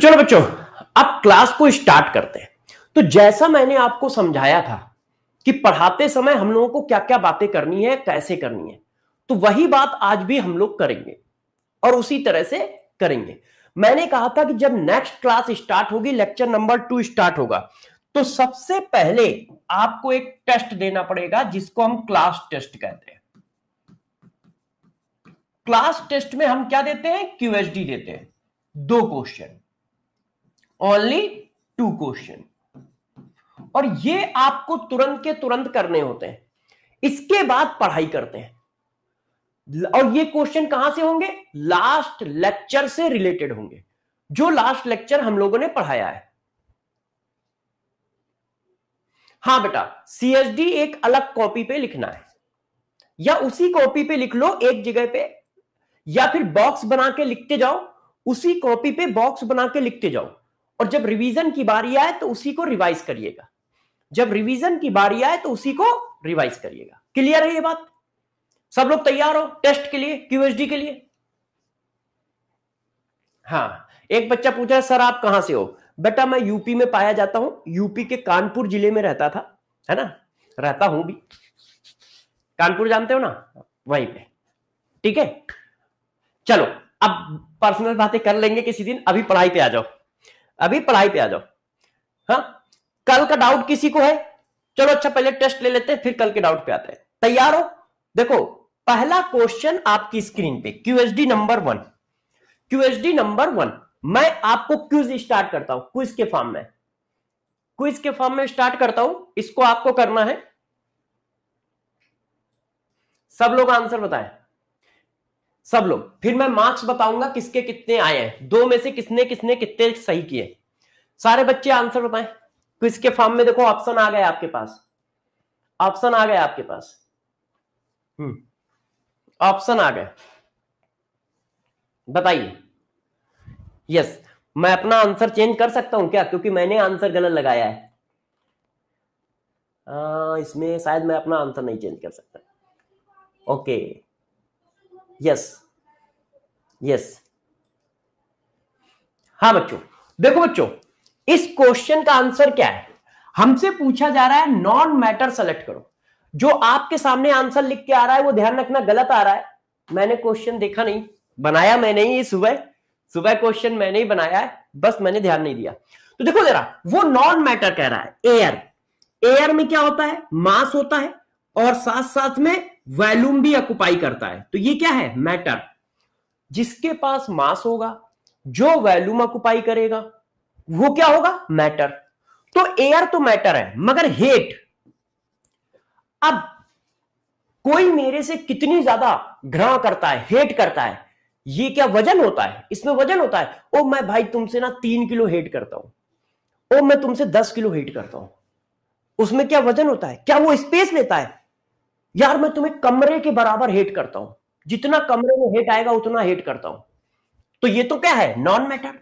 तो चलो बच्चों अब क्लास को स्टार्ट करते हैं तो जैसा मैंने आपको समझाया था कि पढ़ाते समय हम लोगों को क्या क्या बातें करनी है कैसे करनी है तो वही बात आज भी हम लोग करेंगे और उसी तरह से करेंगे मैंने कहा था कि जब नेक्स्ट क्लास स्टार्ट होगी लेक्चर नंबर टू स्टार्ट होगा तो सबसे पहले आपको एक टेस्ट देना पड़ेगा जिसको हम क्लास टेस्ट कहते हैं क्लास टेस्ट में हम क्या देते हैं क्यूएसडी देते हैं दो क्वेश्चन ओनली टू क्वेश्चन और ये आपको तुरंत के तुरंत करने होते हैं इसके बाद पढ़ाई करते हैं और ये क्वेश्चन कहां से होंगे लास्ट लेक्चर से रिलेटेड होंगे जो लास्ट लेक्चर हम लोगों ने पढ़ाया है हां बेटा सीएसडी एक अलग कॉपी पे लिखना है या उसी कॉपी पे लिख लो एक जगह पे या फिर बॉक्स बना के लिखते जाओ उसी कॉपी पे बॉक्स बना के लिखते जाओ और जब रिवीजन की बारी आए तो उसी को रिवाइज करिएगा जब रिवीजन की बारी आए तो उसी को रिवाइज करिएगा क्लियर है ये बात सब लोग तैयार हो टेस्ट के लिए क्यूएसडी के लिए हाँ एक बच्चा पूछा है सर आप कहां से हो बेटा मैं यूपी में पाया जाता हूं यूपी के कानपुर जिले में रहता था है ना रहता हूं भी कानपुर जानते हो ना वहीं पे ठीक है चलो अब पर्सनल बातें कर लेंगे किसी दिन अभी पढ़ाई पे आ जाओ अभी पढ़ाई पे आ जाओ हाँ कल का डाउट किसी को है चलो अच्छा पहले टेस्ट ले लेते हैं फिर कल के डाउट पे आते हैं तैयार हो देखो पहला क्वेश्चन आपकी स्क्रीन पे QHD number one QHD number one मैं आपको क्यूज स्टार्ट करता हूं क्विज के फॉर्म में क्विज के फॉर्म में स्टार्ट करता हूं इसको आपको करना है सब लोग आंसर बताएं सब लोग फिर मैं मार्क्स बताऊंगा किसके कितने आए हैं दो में से किसने किसने कितने सही किए सारे बच्चे आंसर बताएं क्विज के फॉर्म में देखो ऑप्शन आ गए आपके पास ऑप्शन आ गए आपके पास ऑप्शन हम्म। आ गए बताइए यस मैं अपना आंसर चेंज कर सकता हूं क्या क्योंकि मैंने आंसर गलत लगाया है आ, इसमें शायद मैं अपना आंसर नहीं चेंज कर सकता ओके यस यस हाँ बच्चों देखो बच्चों इस क्वेश्चन का आंसर क्या है हमसे पूछा जा रहा है नॉन मैटर सेलेक्ट करो जो आपके सामने आंसर लिख के आ रहा है वो ध्यान रखना गलत आ रहा है मैंने क्वेश्चन देखा नहीं बनाया मैंने ही सुबह सुबह क्वेश्चन मैंने ही बनाया है बस मैंने ध्यान नहीं दिया तो देखो जरा वो नॉन मैटर कह रहा है एयर एयर में क्या होता है मास होता है और साथ साथ में वैल्यूम भी ऑक्युपाई करता है तो ये क्या है मैटर जिसके पास मास होगा जो वैल्यूम ऑक्युपाई करेगा वो क्या होगा मैटर तो एयर तो मैटर है मगर हेट अब कोई मेरे से कितनी ज्यादा घृणा करता है हेट करता है ये क्या वजन होता है इसमें वजन होता है ओ मैं भाई तुमसे ना तीन किलो हेट करता हूं ओ मैं तुमसे दस किलो हेट करता हूं उसमें क्या वजन होता है क्या वो स्पेस लेता है यार मैं तुम्हें कमरे के बराबर हेट करता हूं जितना कमरे में हेट आएगा उतना हेट करता हूं तो ये तो क्या है नॉन मैटर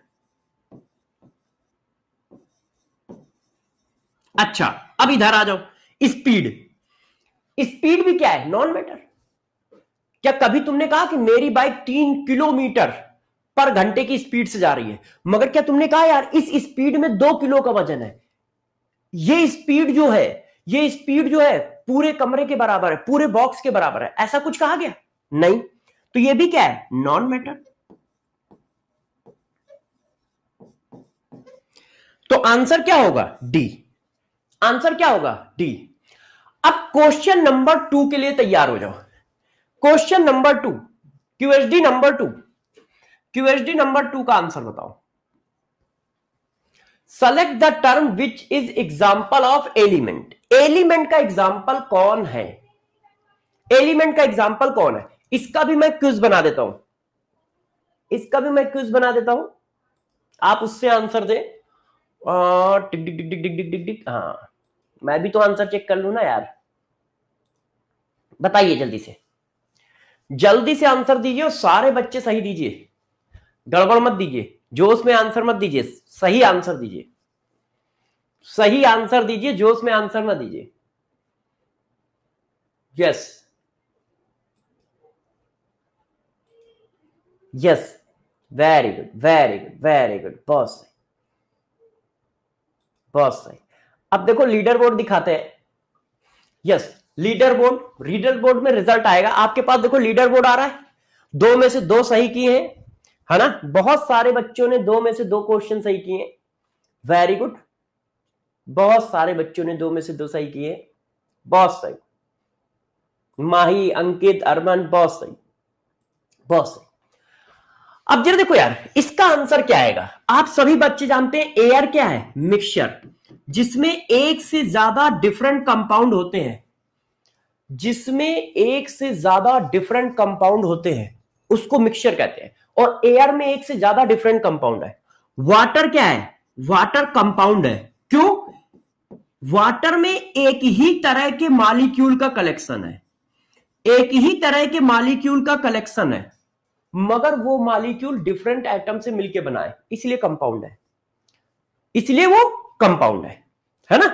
अच्छा अब इधर आ जाओ स्पीड स्पीड भी क्या है नॉन मैटर क्या कभी तुमने कहा कि मेरी बाइक तीन किलोमीटर पर घंटे की स्पीड से जा रही है मगर क्या तुमने कहा यार इस स्पीड में दो किलो का वजन है ये स्पीड जो है ये स्पीड जो है पूरे कमरे के बराबर है पूरे बॉक्स के बराबर है ऐसा कुछ कहा गया नहीं तो ये भी क्या है नॉन मैटर तो आंसर क्या होगा डी आंसर क्या होगा डी अब क्वेश्चन नंबर टू के लिए तैयार हो जाओ question number two QHD number two QHD number two का आंसर बताओ select the term which is example of element element का एग्जाम्पल कौन है एलिमेंट का एग्जाम्पल कौन है इसका भी मैं क्यूज बना देता हूं इसका भी मैं क्यूज बना देता हूं आप उससे आंसर दे टिक टिक टिक टिक टिक टिक टिक हाँ मैं भी तो आंसर चेक कर लू ना यार बताइए जल्दी से जल्दी से आंसर दीजिए और सारे बच्चे सही दीजिए गड़बड़ मत दीजिए जोश में आंसर मत दीजिए सही आंसर दीजिए सही आंसर दीजिए जोश में आंसर ना दीजिए yes yes very good very good very good बहुत सही बहुत सही अब देखो लीडर बोर्ड दिखाते हैं yes leaderboard leaderboard में रिजल्ट आएगा आपके पास देखो लीडर बोर्ड आ रहा है दो में से दो सही किए हैं है ना बहुत सारे बच्चों ने दो में से दो क्वेश्चन सही किए वेरी गुड बहुत सारे बच्चों ने दो में से दो सही किए बहुत सही माही अंकित अरमन बहुत सही बहुत सही अब जरा देखो यार इसका आंसर क्या आएगा आप सभी बच्चे जानते हैं एयर क्या है मिक्सचर जिसमें एक से ज्यादा डिफरेंट कंपाउंड होते हैं जिसमें एक से ज्यादा डिफरेंट कंपाउंड होते हैं उसको मिक्सचर कहते हैं और एयर में एक से ज्यादा डिफरेंट कंपाउंड है वाटर क्या है वाटर कंपाउंड है क्यों वाटर में एक ही तरह के मालिक्यूल का कलेक्शन है एक ही तरह के मालिक्यूल का कलेक्शन है मगर वो मालिक्यूल डिफरेंट आइटम से मिलके बनाए इसलिए कंपाउंड है इसलिए वो कंपाउंड है है ना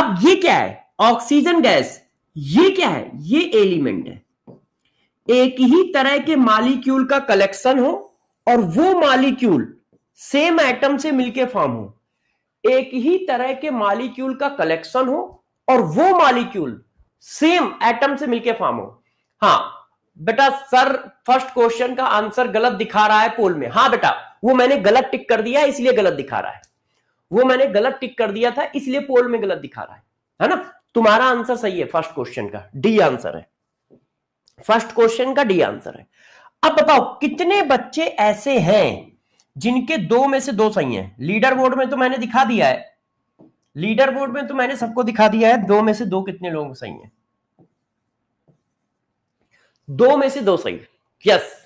अब ये क्या है ऑक्सीजन गैस ये क्या है ये एलिमेंट है एक ही तरह के मालिक्यूल का कलेक्शन हो और वो मालिक्यूल सेम एटम से मिलके फॉर्म हो एक ही तरह के मालिक्यूल का कलेक्शन हो और वो मालिक्यूल सेम एटम से मिलके फॉर्म हो हाँ बेटा सर फर्स्ट क्वेश्चन का आंसर गलत दिखा रहा है पोल में हाँ बेटा वो मैंने गलत टिक कर दिया इसलिए गलत दिखा रहा है वो मैंने गलत टिक कर दिया था इसलिए पोल में गलत दिखा रहा है है ना तुम्हारा आंसर सही है फर्स्ट क्वेश्चन का डी आंसर है फर्स्ट क्वेश्चन का डी आंसर है अब बताओ कितने बच्चे ऐसे हैं जिनके दो में से दो सही हैं लीडर बोर्ड में तो मैंने दिखा दिया है लीडर बोर्ड में तो मैंने सबको दिखा दिया है दो में से दो कितने लोगों सही हैं दो में से दो सही yes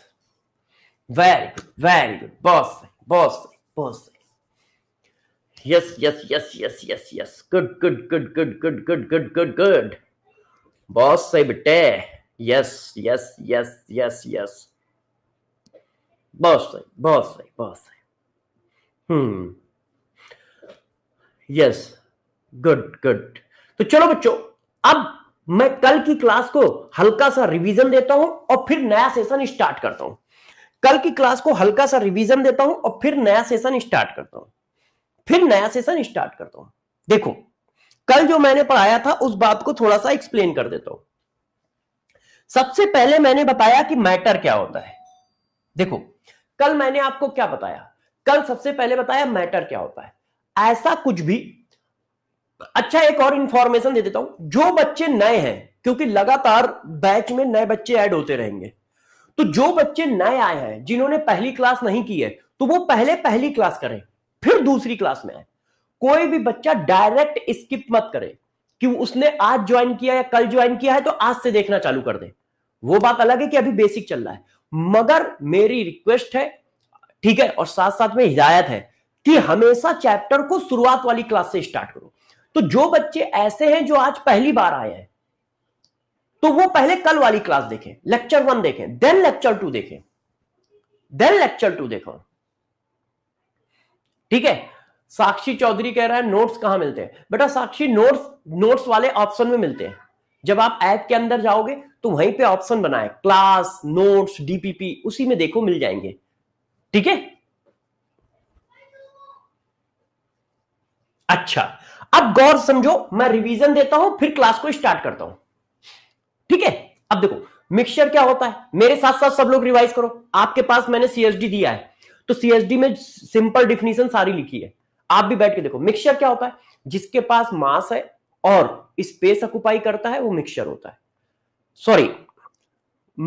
very good very good बहुत सही बहुत सही बहुत सही yes yes yes yes yes yes good good good good good good good good good बहुत सही बेटे Yes, yes, yes, yes, yes. बहुत सही बहुत सही Yes. Good, good. Yes good good तो चलो बच्चों अब मैं कल की क्लास को हल्का सा रिवीजन देता हूं और फिर नया सेशन स्टार्ट करता हूं कल की क्लास को हल्का सा रिवीजन देता हूं और फिर नया सेशन स्टार्ट करता हूं फिर नया सेशन स्टार्ट करता हूं देखो कल जो मैंने पढ़ाया था उस बात को थोड़ा सा एक्सप्लेन कर देता हूं सबसे पहले मैंने बताया कि मैटर क्या होता है देखो कल मैंने आपको क्या बताया कल सबसे पहले बताया मैटर क्या होता है ऐसा कुछ भी अच्छा एक और इंफॉर्मेशन दे देता हूं जो बच्चे नए हैं क्योंकि लगातार बैच में नए बच्चे ऐड होते रहेंगे तो जो बच्चे नए आए हैं जिन्होंने पहली क्लास नहीं की है तो वो पहले पहली क्लास करें फिर दूसरी क्लास में आए कोई भी बच्चा डायरेक्ट स्किप मत करे कि उसने आज ज्वाइन किया या कल ज्वाइन किया है तो आज से देखना चालू कर दे वो बात अलग है कि अभी बेसिक चल रहा है मगर मेरी रिक्वेस्ट है ठीक है और साथ साथ में हिदायत है कि हमेशा चैप्टर को शुरुआत वाली क्लास से स्टार्ट करो तो जो बच्चे ऐसे हैं जो आज पहली बार आए हैं तो वो पहले कल वाली क्लास देखें लेक्चर वन देखें देन लेक्चर टू देखें देन लेक्चर टू देखो ठीक है साक्षी चौधरी कह रहा है नोट्स कहां मिलते हैं बेटा साक्षी नोट्स नोट्स वाले ऑप्शन में मिलते हैं जब आप ऐप के अंदर जाओगे तो वहीं पे ऑप्शन बनाए क्लास नोट्स डीपीपी उसी में देखो मिल जाएंगे ठीक है अच्छा अब गौर समझो मैं रिवीजन देता हूं फिर क्लास को स्टार्ट करता हूं ठीक है अब देखो मिक्सचर क्या होता है मेरे साथ साथ सब लोग रिवाइज करो आपके पास मैंने सीएसडी दिया है तो सीएसडी में सिंपल डिफिनीशन सारी लिखी है आप भी बैठ के देखो मिक्सचर क्या होता है जिसके पास मास है और स्पेस अकुपाई करता है वो मिक्सचर होता है सॉरी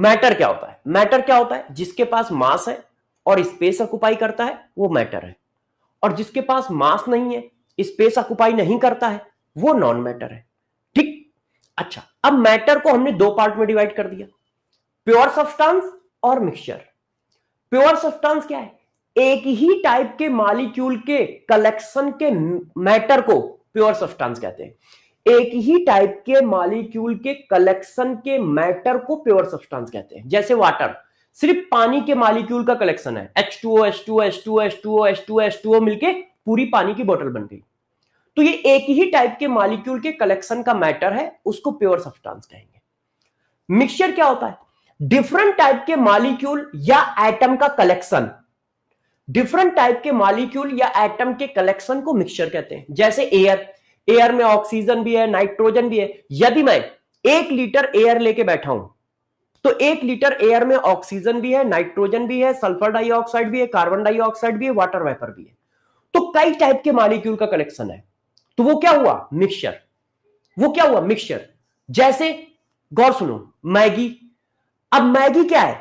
मैटर क्या होता है मैटर क्या होता है जिसके पास मास है और स्पेस अकुपाई करता है वो मैटर है और जिसके पास मास नहीं है स्पेस अकुपाई नहीं करता है वो नॉन मैटर है ठीक अच्छा अब मैटर को हमने दो पार्ट में डिवाइड कर दिया प्योर सब्सटेंस और मिक्सचर प्योर सब्सटेंस क्या है एक ही टाइप के मालिक्यूल के कलेक्शन के मैटर को प्योर सब्सटेंस कहते हैं एक ही टाइप के मालिक्यूल के कलेक्शन के मैटर को प्योर सब्सटेंस कहते हैं जैसे वाटर सिर्फ पानी के मालिक्यूल का कलेक्शन है H two O H two H two H two H two S two मिलके पूरी पानी की बोतल बन गई तो ये एक ही टाइप के मालिक्यूल के कलेक्शन का मैटर है उसको प्योर सब्सटेंस कहेंगे मिक्सचर क्या होता है डिफरेंट टाइप के मालिक्यूल या एटम का कलेक्शन डिफरेंट टाइप के मालिक्यूल या एटम के कलेक्शन को मिक्सचर कहते हैं जैसे एयर एयर में ऑक्सीजन भी है नाइट्रोजन भी है यदि मैं एक लीटर एयर लेके बैठा हूं तो एक लीटर एयर में ऑक्सीजन भी है नाइट्रोजन भी है सल्फर डाइऑक्साइड भी है कार्बन डाइऑक्साइड भी है वाटर वेपर भी है तो कई टाइप के मालिक्यूल का कलेक्शन है तो वो क्या हुआ मिक्सचर वो क्या हुआ मिक्सचर जैसे गौर सुनो मैगी अब मैगी क्या है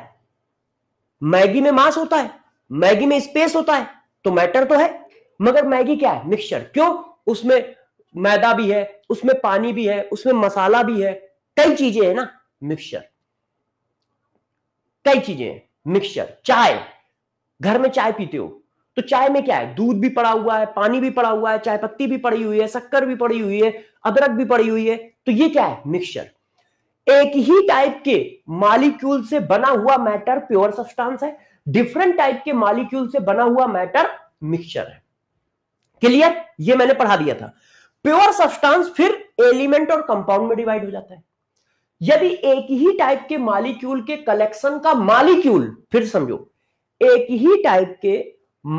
मैगी में मांस होता है मैगी में स्पेस होता है तो मैटर तो है मगर मैगी क्या है मिक्सचर क्यों उसमें मैदा भी है उसमें पानी भी है उसमें मसाला भी है कई चीजें है ना मिक्सचर कई चीजें मिक्सचर चाय घर में चाय पीते हो तो चाय में क्या है दूध भी पड़ा हुआ है पानी भी पड़ा हुआ है चाय पत्ती भी पड़ी हुई है शक्कर भी पड़ी हुई है अदरक भी पड़ी हुई है तो ये क्या है मिक्सचर एक ही टाइप के मालिक्यूल से बना हुआ मैटर प्योर सब्सटेंस है डिफरेंट टाइप के मालिक्यूल से बना हुआ मैटर मिक्सचर है क्लियर ये मैंने पढ़ा दिया था प्योर सब्सटेंस फिर एलिमेंट और कंपाउंड में डिवाइड हो जाता है यदि एक ही टाइप के मालिक्यूल के कलेक्शन का मालिक्यूल फिर समझो एक ही टाइप के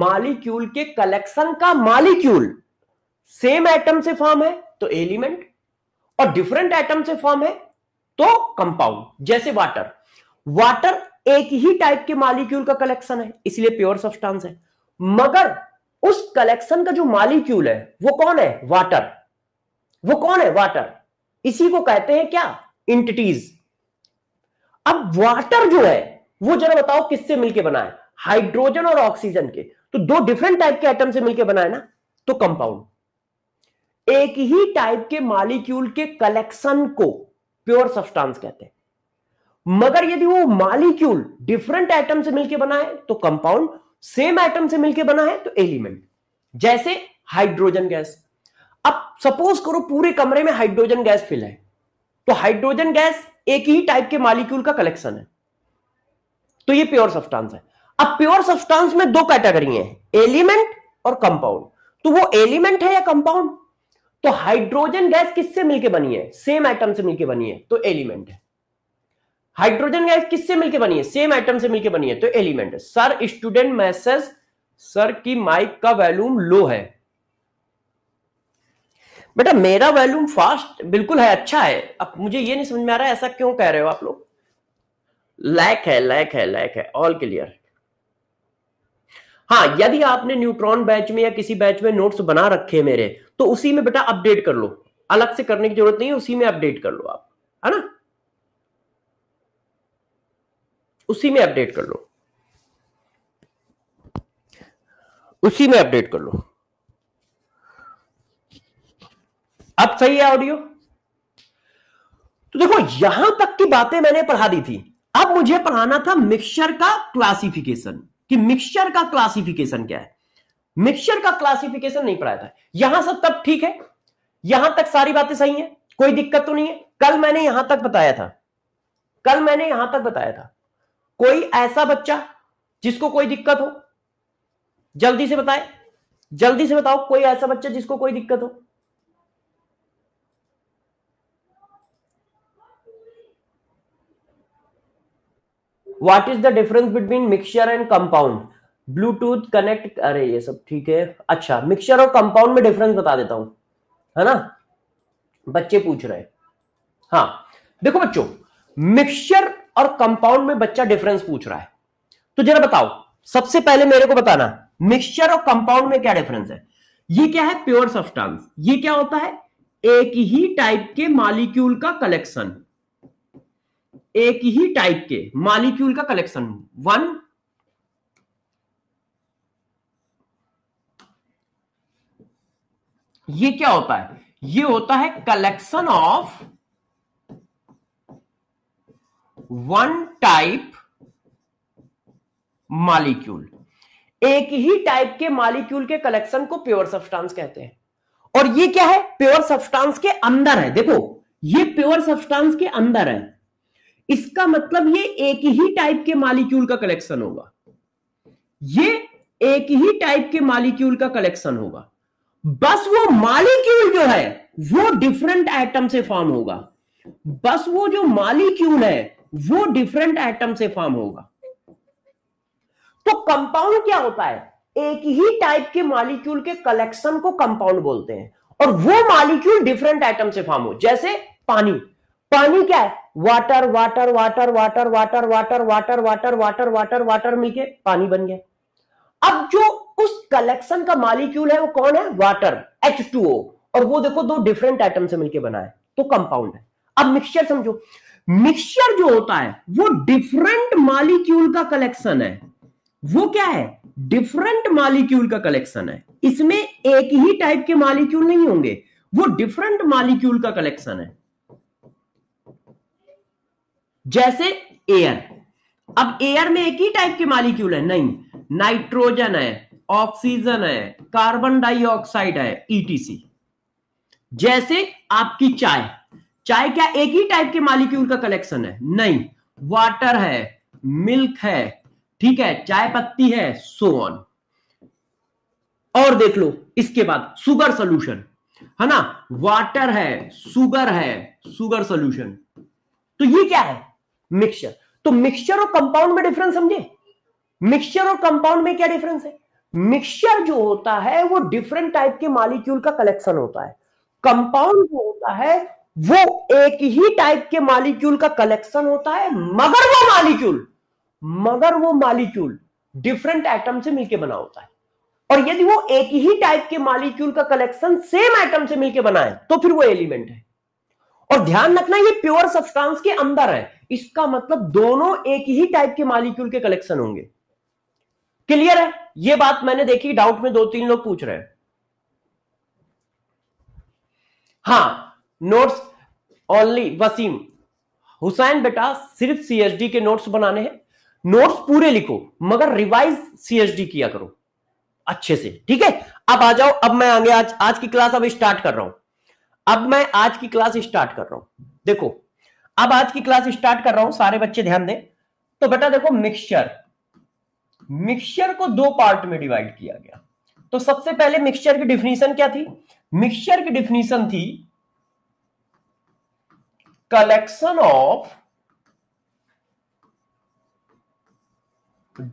मालिक्यूल के कलेक्शन का मालिक्यूल सेम एटम से फॉर्म है तो एलिमेंट और डिफरेंट एटम से फॉर्म है तो कंपाउंड जैसे वाटर वाटर एक ही टाइप के मालिक्यूल का कलेक्शन है इसलिए प्योर सब्सटेंस है मगर उस कलेक्शन का जो मालिक्यूल है वो कौन है वाटर वो कौन है वाटर इसी को कहते हैं क्या इंटिटीज अब वाटर जो है वो जरा बताओ किससे मिलके बना है हाइड्रोजन और ऑक्सीजन के तो दो डिफरेंट टाइप के एटम से मिलके बना है ना तो कंपाउंड एक ही टाइप के मालिक्यूल के कलेक्शन को प्योर सब्सटेंस कहते हैं मगर यदि वो मालिक्यूल डिफरेंट एटम से मिलकर बना है तो कंपाउंड सेम एटम से मिलकर बना है तो एलिमेंट जैसे हाइड्रोजन गैस अब सपोज करो पूरे कमरे में हाइड्रोजन गैस फिल है तो हाइड्रोजन गैस एक ही टाइप के मालिक्यूल का कलेक्शन है तो ये प्योर सब्सटेंस है अब प्योर सब्सटेंस में दो कैटेगरी है एलिमेंट और कंपाउंड तो वो एलिमेंट है या कंपाउंड तो हाइड्रोजन गैस किससे मिलके बनी है सेम एटम से मिलके बनी है तो एलिमेंट है हाइड्रोजन गैस किससे मिलकर बनी है सेम आइटम से मिलकर बनी है तो element sir student message sir की माइक का वैल्यूम लो है बेटा मेरा वैल्यूम फास्ट बिल्कुल है अच्छा है अब मुझे ये नहीं समझ में आ रहा है ऐसा क्यों कह रहे हो आप लोग लैक है लैक है लैक है ऑल क्लियर हाँ यदि आपने न्यूट्रॉन बैच में या किसी बैच में नोट्स बना रखे मेरे तो उसी में बेटा अपडेट कर लो अलग से करने की जरूरत नहीं है उसी में अपडेट कर लो आप है ना उसी में अपडेट कर लो उसी में अपडेट कर लो अब सही है ऑडियो तो देखो यहां तक की बातें मैंने पढ़ा दी थी अब मुझे पढ़ाना था मिक्सचर का क्लासिफिकेशन कि मिक्सचर का क्लासिफिकेशन क्या है मिक्सचर का क्लासिफिकेशन नहीं पढ़ाया था यहां सब तब ठीक है यहां तक सारी बातें सही है कोई दिक्कत तो नहीं है कल मैंने यहां तक बताया था कल मैंने यहां तक बताया था कोई ऐसा बच्चा जिसको कोई दिक्कत हो जल्दी से बताए जल्दी से बताओ कोई ऐसा बच्चा जिसको कोई दिक्कत हो what is the difference between mixture and compound Bluetooth connect अरे ये सब ठीक है अच्छा मिक्सचर और कंपाउंड में डिफरेंस बता देता हूं है ना बच्चे पूछ रहे हैं हाँ देखो बच्चों मिक्सचर और कंपाउंड में बच्चा डिफरेंस पूछ रहा है तो जरा बताओ सबसे पहले मेरे को बताना मिक्सचर और कंपाउंड में क्या डिफरेंस है ये क्या है प्योर सब्सटेंस ये क्या होता है एक ही टाइप के मालिक्यूल का कलेक्शन एक ही टाइप के मालिक्यूल का कलेक्शन वन ये क्या होता है ये होता है collection of one type molecule एक ही टाइप के मालिक्यूल के कलेक्शन को प्योर सब्सटेंस कहते हैं और ये क्या है प्योर सब्सटेंस के अंदर है देखो ये प्योर सब्सटेंस के अंदर है इसका मतलब ये एक ही टाइप के मालिक्यूल का कलेक्शन होगा ये एक ही टाइप के मालिक्यूल का कलेक्शन होगा बस वो मालिक्यूल जो है वो डिफरेंट एटम से फॉर्म होगा बस वो जो मालिक्यूल है वो डिफरेंट एटम से फॉर्म होगा तो कंपाउंड क्या होता है एक ही टाइप के मॉलिक्यूल के कलेक्शन को कंपाउंड बोलते हैं और वो मॉलिक्यूल डिफरेंट एटम से फॉर्म हो जैसे पानी पानी क्या है water water water water water water water water water water water मिलके पानी बन गया अब जो उस कलेक्शन का मॉलिक्यूल है वो कौन है वाटर एच और वो देखो दो डिफरेंट एटम से मिलके बना है तो कंपाउंड है अब मिक्सचर समझो मिक्सचर जो होता है वो डिफरेंट मालिक्यूल का कलेक्शन है वो क्या है डिफरेंट मालिक्यूल का कलेक्शन है इसमें एक ही टाइप के मालिक्यूल नहीं होंगे वो डिफरेंट मालिक्यूल का कलेक्शन है जैसे एयर अब एयर में एक ही टाइप के मालिक्यूल है नहीं नाइट्रोजन है ऑक्सीजन है कार्बन डाइऑक्साइड है ईटीसी जैसे आपकी चाय चाय क्या एक ही टाइप के मालिक्यूल का कलेक्शन है नहीं वाटर है मिल्क है ठीक है चाय पत्ती है सो ऑन और देख लो इसके बाद सुगर सोल्यूशन है ना वाटर है सुगर है सुगर सोल्यूशन तो ये क्या है मिक्सचर तो मिक्सचर और कंपाउंड में डिफरेंस समझे मिक्सचर और कंपाउंड में क्या डिफरेंस है मिक्सचर जो होता है वो डिफरेंट टाइप के मालिक्यूल का कलेक्शन होता है कंपाउंड जो होता है वो एक ही टाइप के मालिक्यूल का कलेक्शन होता है मगर वो मालिक्यूल मगर वो मालिक्यूल डिफरेंट एटम से मिलकर बना होता है और यदि वो एक ही टाइप के मालिक्यूल का कलेक्शन सेम एटम से मिलकर बना है तो फिर वो एलिमेंट है और ध्यान रखना ये प्योर सब्सटेंस के अंदर है इसका मतलब दोनों एक ही टाइप के मालिक्यूल के कलेक्शन होंगे क्लियर है ये बात मैंने देखी डाउट में दो तीन लोग पूछ रहे हैं हां नोट्स ओनली वसीम हुसैन बेटा सिर्फ सीएसडी के नोट्स बनाने हैं नोट्स पूरे लिखो मगर रिवाइज सीएसडी किया करो अच्छे से ठीक है अब आ जाओ अब मैं आगे आज आज की क्लास अब स्टार्ट कर रहा हूं अब मैं आज की क्लास स्टार्ट कर रहा हूं देखो अब आज की क्लास स्टार्ट कर रहा हूं सारे बच्चे ध्यान दें तो बेटा देखो मिक्सचर मिक्सचर को दो पार्ट में डिवाइड किया गया तो सबसे पहले मिक्सचर की डिफिनीशन क्या थी मिक्सचर की डिफिनीशन थी collection of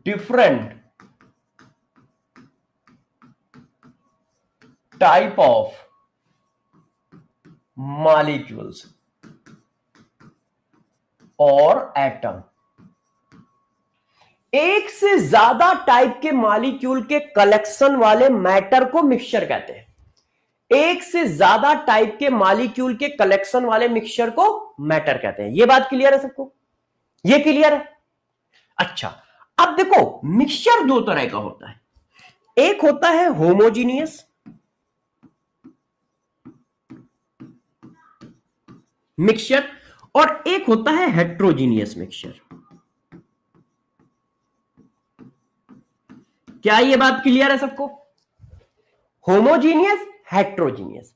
different type of molecules और एटम एक से ज्यादा टाइप के मॉलिक्यूल के कलेक्शन वाले मैटर को मिक्सचर कहते हैं एक से ज्यादा टाइप के मालिक्यूल के कलेक्शन वाले मिक्सचर को मैटर कहते हैं यह बात क्लियर है सबको यह क्लियर है अच्छा अब देखो मिक्सचर दो तरह का होता है एक होता है होमोजीनियस मिक्सचर और एक होता है हेट्रोजीनियस मिक्सचर क्या यह बात क्लियर है सबको होमोजीनियस हेट्रोजीनियस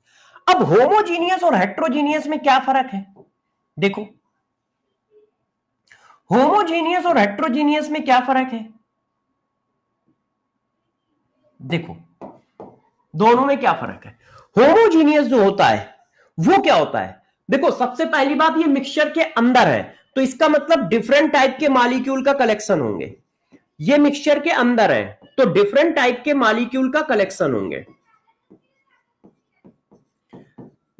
अब होमोजीनियस और हेट्रोजीनियस में क्या फर्क है देखो होमोजीनियस और हेट्रोजीनियस में क्या फर्क है देखो दोनों में क्या फर्क है होमोजीनियस जो होता है वो क्या होता है देखो सबसे पहली बात ये मिक्सचर के अंदर है तो इसका मतलब डिफरेंट टाइप के मालिक्यूल का कलेक्शन होंगे ये मिक्सचर के अंदर है तो डिफरेंट टाइप के मालिक्यूल का कलेक्शन होंगे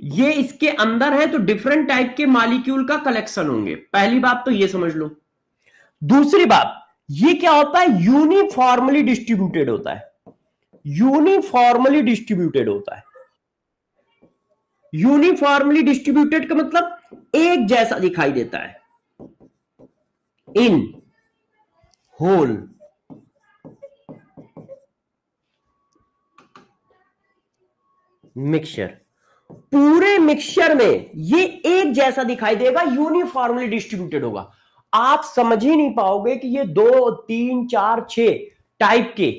ये इसके अंदर है तो डिफरेंट टाइप के मालिक्यूल का कलेक्शन होंगे पहली बात तो ये समझ लो दूसरी बात ये क्या होता है यूनिफॉर्मली डिस्ट्रीब्यूटेड होता है यूनिफॉर्मली डिस्ट्रीब्यूटेड होता है यूनिफॉर्मली डिस्ट्रीब्यूटेड का मतलब एक जैसा दिखाई देता है इन होल मिक्सचर पूरे मिक्सचर में ये एक जैसा दिखाई देगा यूनिफॉर्मली डिस्ट्रीब्यूटेड होगा आप समझ ही नहीं पाओगे कि ये दो तीन चार छ टाइप के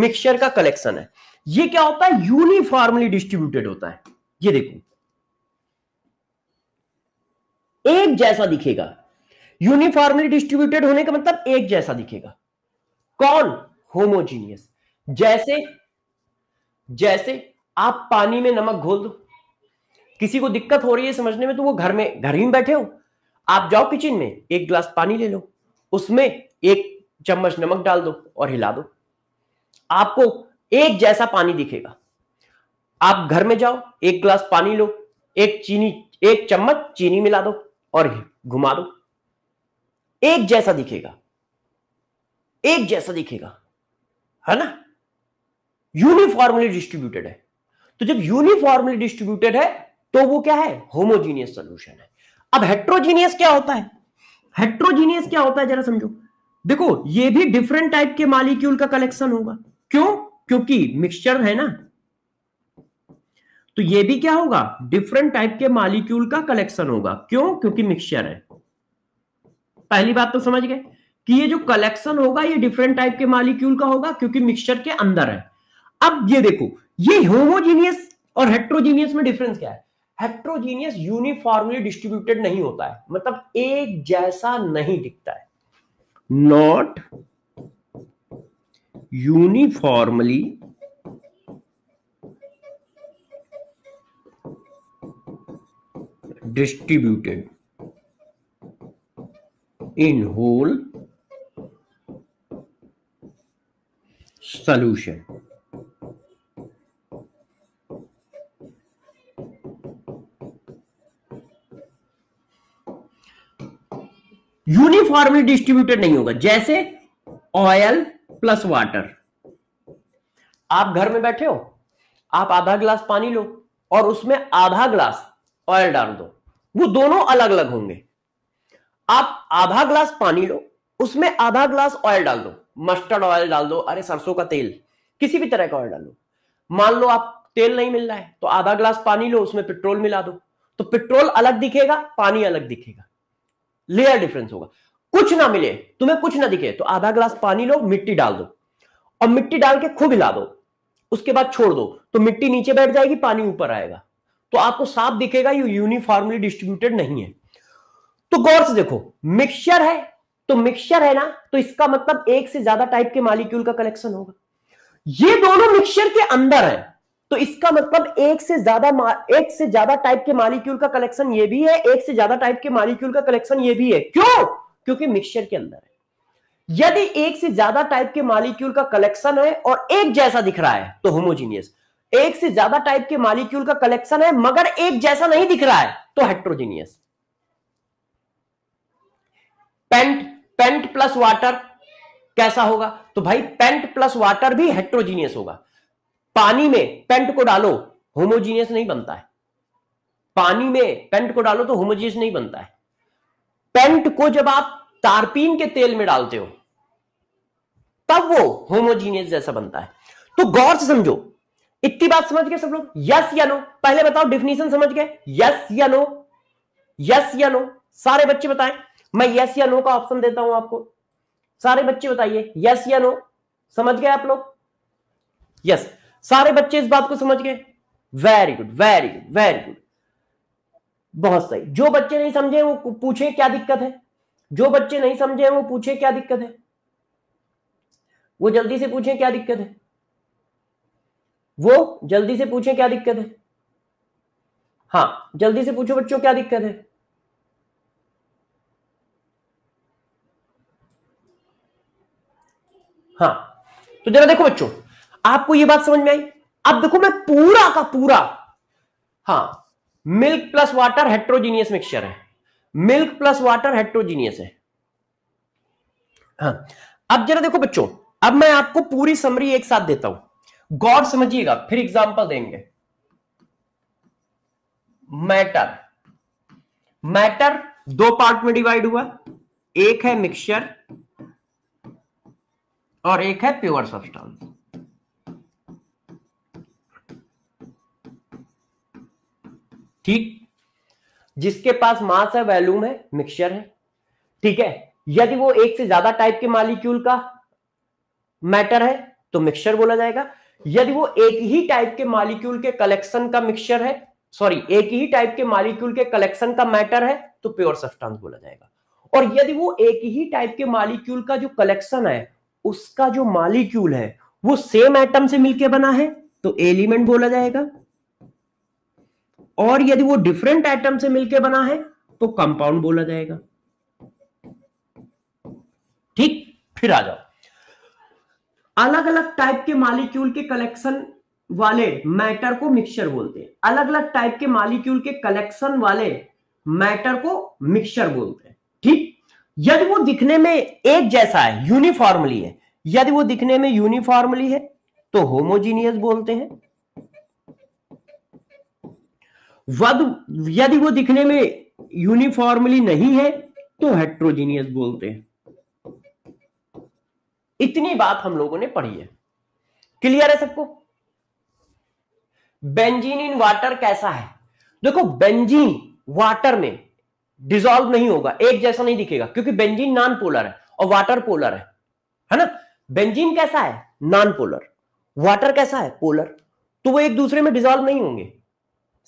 मिक्सचर का कलेक्शन है ये क्या होता है यूनिफॉर्मली डिस्ट्रीब्यूटेड होता है ये देखो एक जैसा दिखेगा यूनिफॉर्मली डिस्ट्रीब्यूटेड होने का मतलब एक जैसा दिखेगा कौन होमोजीनियस जैसे जैसे आप पानी में नमक घोल दो किसी को दिक्कत हो रही है समझने में तो वो घर में घर ही में बैठे हो आप जाओ किचन में एक गिलास पानी ले लो उसमें एक चम्मच नमक डाल दो और हिला दो आपको एक जैसा पानी दिखेगा आप घर में जाओ एक ग्लास पानी लो एक चीनी एक चम्मच चीनी मिला दो और घुमा दो एक जैसा दिखेगा एक जैसा दिखेगा है ना यूनिफॉर्मली डिस्ट्रीब्यूटेड है तो जब यूनिफॉर्मली डिस्ट्रीब्यूटेड है तो वो क्या है होमोजीनियस सोल्यूशन है अब हेट्रोजीनियस क्या होता है हेट्रोजीनियस क्या होता है जरा समझो देखो ये भी डिफरेंट टाइप के मालिक्यूल का कलेक्शन होगा क्यों क्योंकि मिक्सचर है ना तो ये भी क्या होगा डिफरेंट टाइप के मालिक्यूल का कलेक्शन होगा क्यों क्योंकि मिक्सचर है पहली बात तो समझ गए कि ये जो कलेक्शन होगा ये डिफरेंट टाइप के मालिक्यूल का होगा क्योंकि मिक्सचर के अंदर है अब ये देखो ये होमोजीनियस और हेट्रोजीनियस में डिफरेंस क्या है हेट्रोजीनियस यूनिफॉर्मली डिस्ट्रीब्यूटेड नहीं होता है मतलब एक जैसा नहीं दिखता है not uniformly distributed in whole solution uniformly distributed नहीं होगा जैसे ऑयल प्लस वाटर आप घर में बैठे हो आप आधा ग्लास पानी लो और उसमें आधा ग्लास ऑयल डाल दो वो दोनों अलग अलग होंगे आप आधा ग्लास पानी लो उसमें आधा ग्लास ऑयल डाल दो मस्टर्ड ऑयल डाल दो अरे सरसों का तेल किसी भी तरह का ऑयल डालो मान लो आप तेल नहीं मिल रहा है तो आधा गिलास पानी लो उसमें पेट्रोल मिला दो तो पेट्रोल अलग दिखेगा पानी अलग दिखेगा लेयर डिफरेंस होगा कुछ ना मिले तुम्हें कुछ ना दिखे तो आधा ग्लास पानी लो मिट्टी डाल दो और मिट्टी डाल के खूब हिला दो उसके बाद छोड़ दो तो मिट्टी नीचे बैठ जाएगी पानी ऊपर आएगा तो आपको साफ दिखेगा ये यूनिफॉर्मली डिस्ट्रीब्यूटेड नहीं है तो गौर से देखो मिक्सचर है तो मिक्सचर है ना तो इसका मतलब एक से ज्यादा टाइप के मालिक्यूल का कलेक्शन होगा ये दोनों मिक्सचर के अंदर है तो इसका मतलब एक से ज्यादा एक से ज्यादा टाइप के मालिक्यूल का कलेक्शन ये भी है एक से ज्यादा टाइप के मालिक्यूल का कलेक्शन ये भी है क्यों क्योंकि मिक्सचर के अंदर है यदि एक से ज्यादा टाइप के मालिक्यूल का कलेक्शन है और एक जैसा दिख रहा है तो होमोजीनियस एक से ज्यादा टाइप के मालिक्यूल का कलेक्शन है मगर एक जैसा नहीं दिख रहा है तो heterogeneous paint paint plus water कैसा होगा तो भाई पेंट प्लस वाटर भी हेट्रोजीनियस होगा पानी में पेंट को डालो होमोजीनियस नहीं बनता है पानी में पेंट को डालो तो होमोजीनियस नहीं बनता है पेंट को जब आप तारपीन के तेल में डालते हो तब वो होमोजीनियस जैसा बनता है तो गौर से समझो इतनी बात समझ गए सब लोग यस या नो पहले बताओ डिफिनीशन समझ गए यस या नो यस या नो सारे बच्चे बताएं मैं यस या नो का ऑप्शन देता हूं आपको सारे बच्चे बताइए यस या नो समझ गए आप लोग यस सारे बच्चे इस बात को समझ गए very good very good very good बहुत सही जो बच्चे नहीं समझे वो पूछे क्या दिक्कत है जो बच्चे नहीं समझे वो पूछे क्या दिक्कत है वो जल्दी से पूछे क्या दिक्कत है वो जल्दी से पूछे क्या दिक्कत है हाँ जल्दी से पूछो बच्चों क्या दिक्कत है हाँ तो जरा देखो बच्चों आपको यह बात समझ में आई अब देखो मैं पूरा का पूरा हाँ milk plus water heterogeneous mixture है मिल्क प्लस वाटर हेट्रोजीनियस है हाँ अब जरा देखो बच्चों अब मैं आपको पूरी समरी एक साथ देता हूं गौर समझिएगा फिर एग्जाम्पल देंगे मैटर मैटर दो पार्ट में डिवाइड हुआ एक है मिक्सचर और एक है प्योर सब्सटेंस ठीक जिसके पास मास है वैल्यूम है मिक्सचर है ठीक है यदि वो एक से ज्यादा टाइप के मालिक्यूल का मैटर है तो मिक्सचर बोला जाएगा यदि वो एक ही टाइप के मालिक्यूल के कलेक्शन का मिक्सचर है सॉरी एक ही टाइप के मालिक्यूल के कलेक्शन का मैटर है तो प्योर सब्सटेंस बोला जाएगा और यदि वो एक ही टाइप के मालिक्यूल का जो कलेक्शन है उसका जो मालिक्यूल है वो सेम एटम से मिलके बना है तो एलिमेंट बोला जाएगा और यदि वो डिफरेंट एटम से मिलकर बना है तो कंपाउंड बोला जाएगा ठीक फिर आ जाओ अलग अलग टाइप के मालिक्यूल के कलेक्शन वाले मैटर को मिक्सचर बोलते हैं अलग अलग टाइप के मालिक्यूल के कलेक्शन वाले मैटर को मिक्सचर बोलते हैं ठीक यदि वो दिखने में एक जैसा है यूनिफॉर्मली है यदि वो दिखने में यूनिफॉर्मली है तो होमोजीनियस बोलते हैं वध यदि वो दिखने में यूनिफॉर्मली नहीं है तो हेट्रोजीनियस बोलते हैं इतनी बात हम लोगों ने पढ़ी है क्लियर है सबको बेंजीन इन वाटर कैसा है देखो बेंजीन वाटर में डिजोल्व नहीं होगा एक जैसा नहीं दिखेगा क्योंकि बेंजीन नॉन पोलर है और वाटर पोलर है है ना बेंजीन कैसा है नॉन पोलर वाटर कैसा है पोलर तो वो एक दूसरे में डिजोल्व नहीं होंगे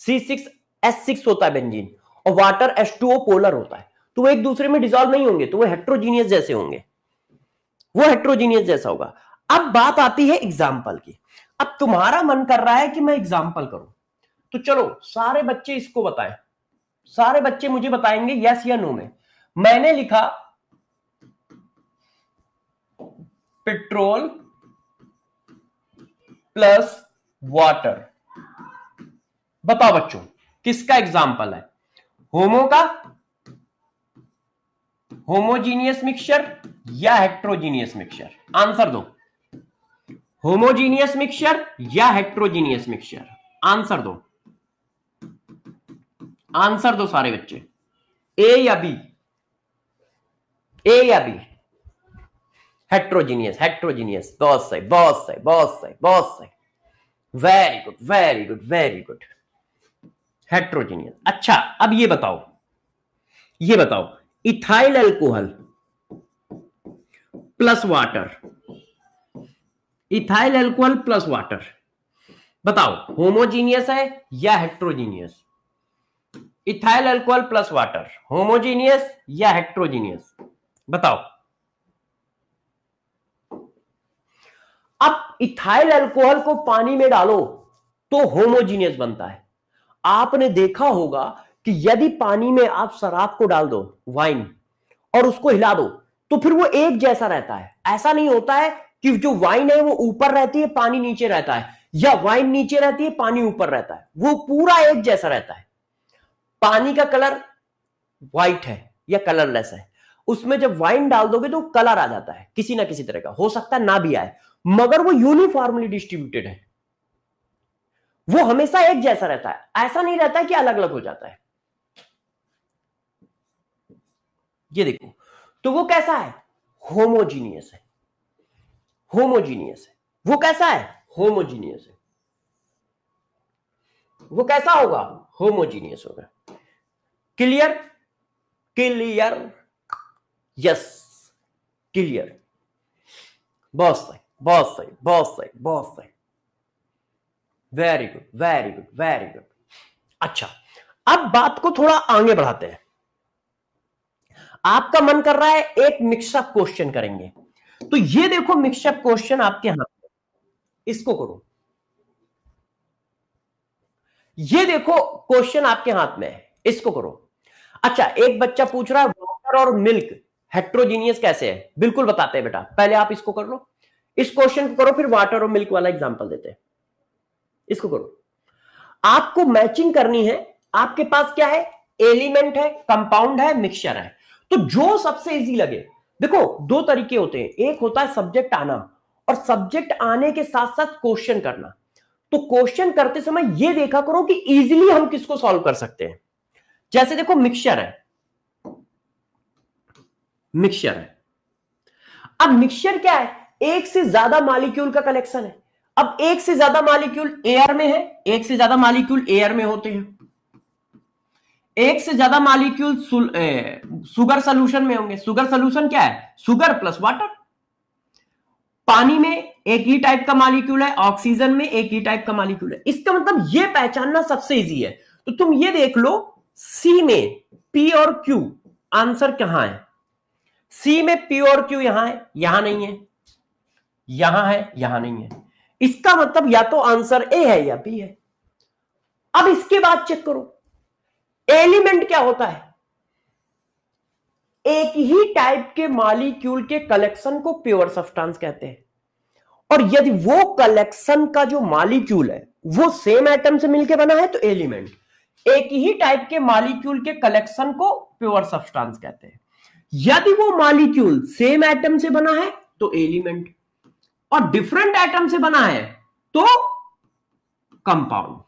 सी सिक्स एस सिक्स होता है बेंजीन और वाटर एस टू पोलर होता है तो वो एक दूसरे में डिजोल्व नहीं होंगे तो वो हेट्रोजीनियस जैसे होंगे वो हेट्रोजीनियस जैसा होगा अब बात आती है एग्जाम्पल की अब तुम्हारा मन कर रहा है कि मैं एग्जाम्पल करूं तो चलो सारे बच्चे इसको बताएं सारे बच्चे मुझे बताएंगे यस या नो में मैंने लिखा पेट्रोल प्लस वाटर बताओ बच्चों किसका एग्जाम्पल है होमो का होमोजीनियस मिक्सचर या हेट्रोजीनियस मिक्सचर आंसर दो होमोजीनियस मिक्सचर या हेट्रोजीनियस मिक्सचर आंसर दो आंसर दो सारे बच्चे ए या बी ए या बी हेट्रोजीनियस हेट्रोजीनियस बहुत सही बहुत सही बहुत सही बहुत सही very good very good very good heterogeneous अच्छा अब ये बताओ ये बताओ ethyl alcohol plus water ethyl alcohol plus water बताओ होमोजीनियस है या heterogeneous ethyl alcohol plus water homogeneous या हेट्रोजीनियस बताओ अब इथाइल अल्कोहल को पानी में डालो तो होमोजीनियस बनता है आपने देखा होगा कि यदि पानी में आप शराब को डाल दो वाइन और उसको हिला दो तो फिर वो एक जैसा रहता है ऐसा नहीं होता है कि जो वाइन है वो ऊपर रहती है पानी नीचे रहता है या वाइन नीचे रहती है पानी ऊपर रहता है वो पूरा एक जैसा रहता है पानी का कलर व्हाइट है या कलरलेस है उसमें जब वाइन डाल दोगे तो कलर आ जाता है किसी ना किसी तरह का हो सकता है ना भी आए मगर वो यूनिफॉर्मली डिस्ट्रीब्यूटेड है वो हमेशा एक जैसा रहता है ऐसा नहीं रहता कि अलग अलग हो जाता है ये देखो तो वो कैसा है होमोजीनियस है होमोजीनियस है वो कैसा है होमोजीनियस है वो कैसा होगा होमोजीनियस होगा क्लियर क्लियर यस क्लियर बहुत सही बहुत सही बहुत सही बहुत सही very good very good very good अच्छा अब बात को थोड़ा आगे बढ़ाते हैं आपका मन कर रहा है एक मिक्सअप क्वेश्चन करेंगे तो ये देखो मिक्सअप क्वेश्चन आपके हाथ में इसको करो ये देखो क्वेश्चन आपके हाथ में है इसको करो अच्छा एक बच्चा पूछ रहा है वाटर और मिल्क हेट्रोजीनियस कैसे है बिल्कुल बताते हैं बेटा पहले आप इसको कर लो इस क्वेश्चन को करो फिर वाटर और मिल्क वाला एग्जाम्पल देते हैं इसको करो आपको मैचिंग करनी है आपके पास क्या है एलिमेंट है कंपाउंड है मिक्सचर है तो जो सबसे इजी लगे देखो दो तरीके होते हैं एक होता है सब्जेक्ट आना और सब्जेक्ट आने के साथ साथ क्वेश्चन करना तो क्वेश्चन करते समय यह देखा करो कि इजीली हम किसको सॉल्व कर सकते हैं जैसे देखो मिक्सचर है मिक्सचर है अब मिक्सचर क्या है एक से ज्यादा मालिक्यूल का कलेक्शन है अब एक से ज्यादा मालिक्यूल एयर में है एक से ज्यादा मालिक्यूल एयर में होते हैं एक से ज्यादा मालिक्यूल सुगर सोल्यूशन में होंगे सुगर सोल्यूशन क्या है सुगर प्लस वाटर पानी में एक ही टाइप का मालिक्यूल है ऑक्सीजन में एक ही टाइप का मालिक्यूल है इसका मतलब यह पहचानना सबसे इजी है तो तुम ये देख लो सी में पी और क्यू आंसर कहां है सी में पी और क्यू यहां है यहां नहीं है यहां है यहां नहीं है इसका मतलब या तो आंसर ए है या बी है अब इसके बाद चेक करो एलिमेंट क्या होता है एक ही टाइप के मालिक्यूल के कलेक्शन को प्योर सब्सटेंस कहते हैं और यदि वो कलेक्शन का जो मालिक्यूल है वो सेम एटम से मिलके बना है तो एलिमेंट एक ही टाइप के मालिक्यूल के कलेक्शन को प्योर सब्सटेंस कहते हैं यदि वो मालिक्यूल सेम एटम से बना है तो एलिमेंट और डिफरेंट एटम से बना है तो कंपाउंड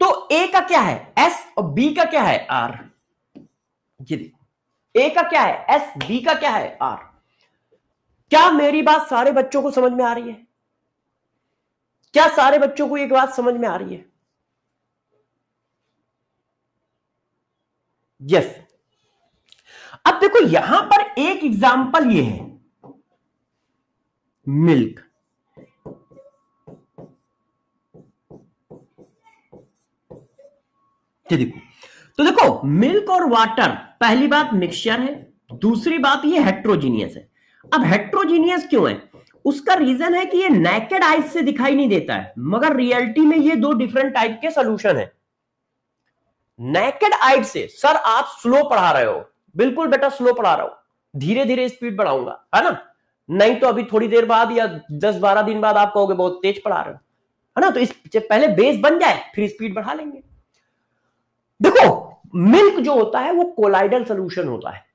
तो ए का क्या है एस और बी का क्या है आर ये देखो ए का क्या है एस बी का क्या है आर क्या मेरी बात सारे बच्चों को समझ में आ रही है क्या सारे बच्चों को एक बात समझ में आ रही है यस yes. अब देखो यहां पर एक एग्जाम्पल ये है milk देखो तो देखो मिल्क और वाटर पहली बात मिक्सचर है दूसरी बात ये हेट्रोजीनियस है अब हेट्रोजीनियस क्यों है उसका रीजन है कि ये नेकेड आइस से दिखाई नहीं देता है मगर रियलिटी में ये दो डिफरेंट टाइप के सोल्यूशन है नेकेड आइट से सर आप स्लो पढ़ा रहे हो बिल्कुल बेटा स्लो पढ़ा रहा हो धीरे धीरे स्पीड बढ़ाऊंगा है ना नहीं तो अभी थोड़ी देर बाद या दस बारह दिन बाद आप कहोगे बहुत तेज पढ़ा रहे हो है ना तो इस पहले बेस बन जाए फिर स्पीड बढ़ा लेंगे देखो मिल्क जो होता है वो कोलाइडल सोल्यूशन होता है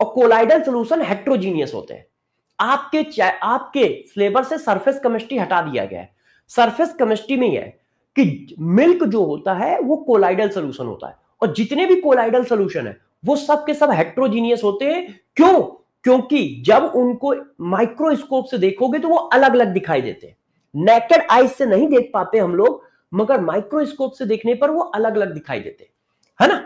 और कोलाइडल सोल्यूशन हेट्रोजीनियस होते हैं आपके आपके फ्लेवर से सरफेस केमिस्ट्री हटा दिया गया है सरफेस केमिस्ट्री में यह है कि मिल्क जो होता है वो कोलाइडल सोल्यूशन होता है और जितने भी कोलाइडल सोल्यूशन है वो सब के सब हेट्रोजीनियस होते हैं क्यों क्योंकि जब उनको माइक्रोस्कोप से देखोगे तो वो अलग अलग दिखाई देते हैं नेकेड आई से नहीं देख पाते हम लोग मगर माइक्रोस्कोप से देखने पर वो अलग अलग दिखाई देते है ना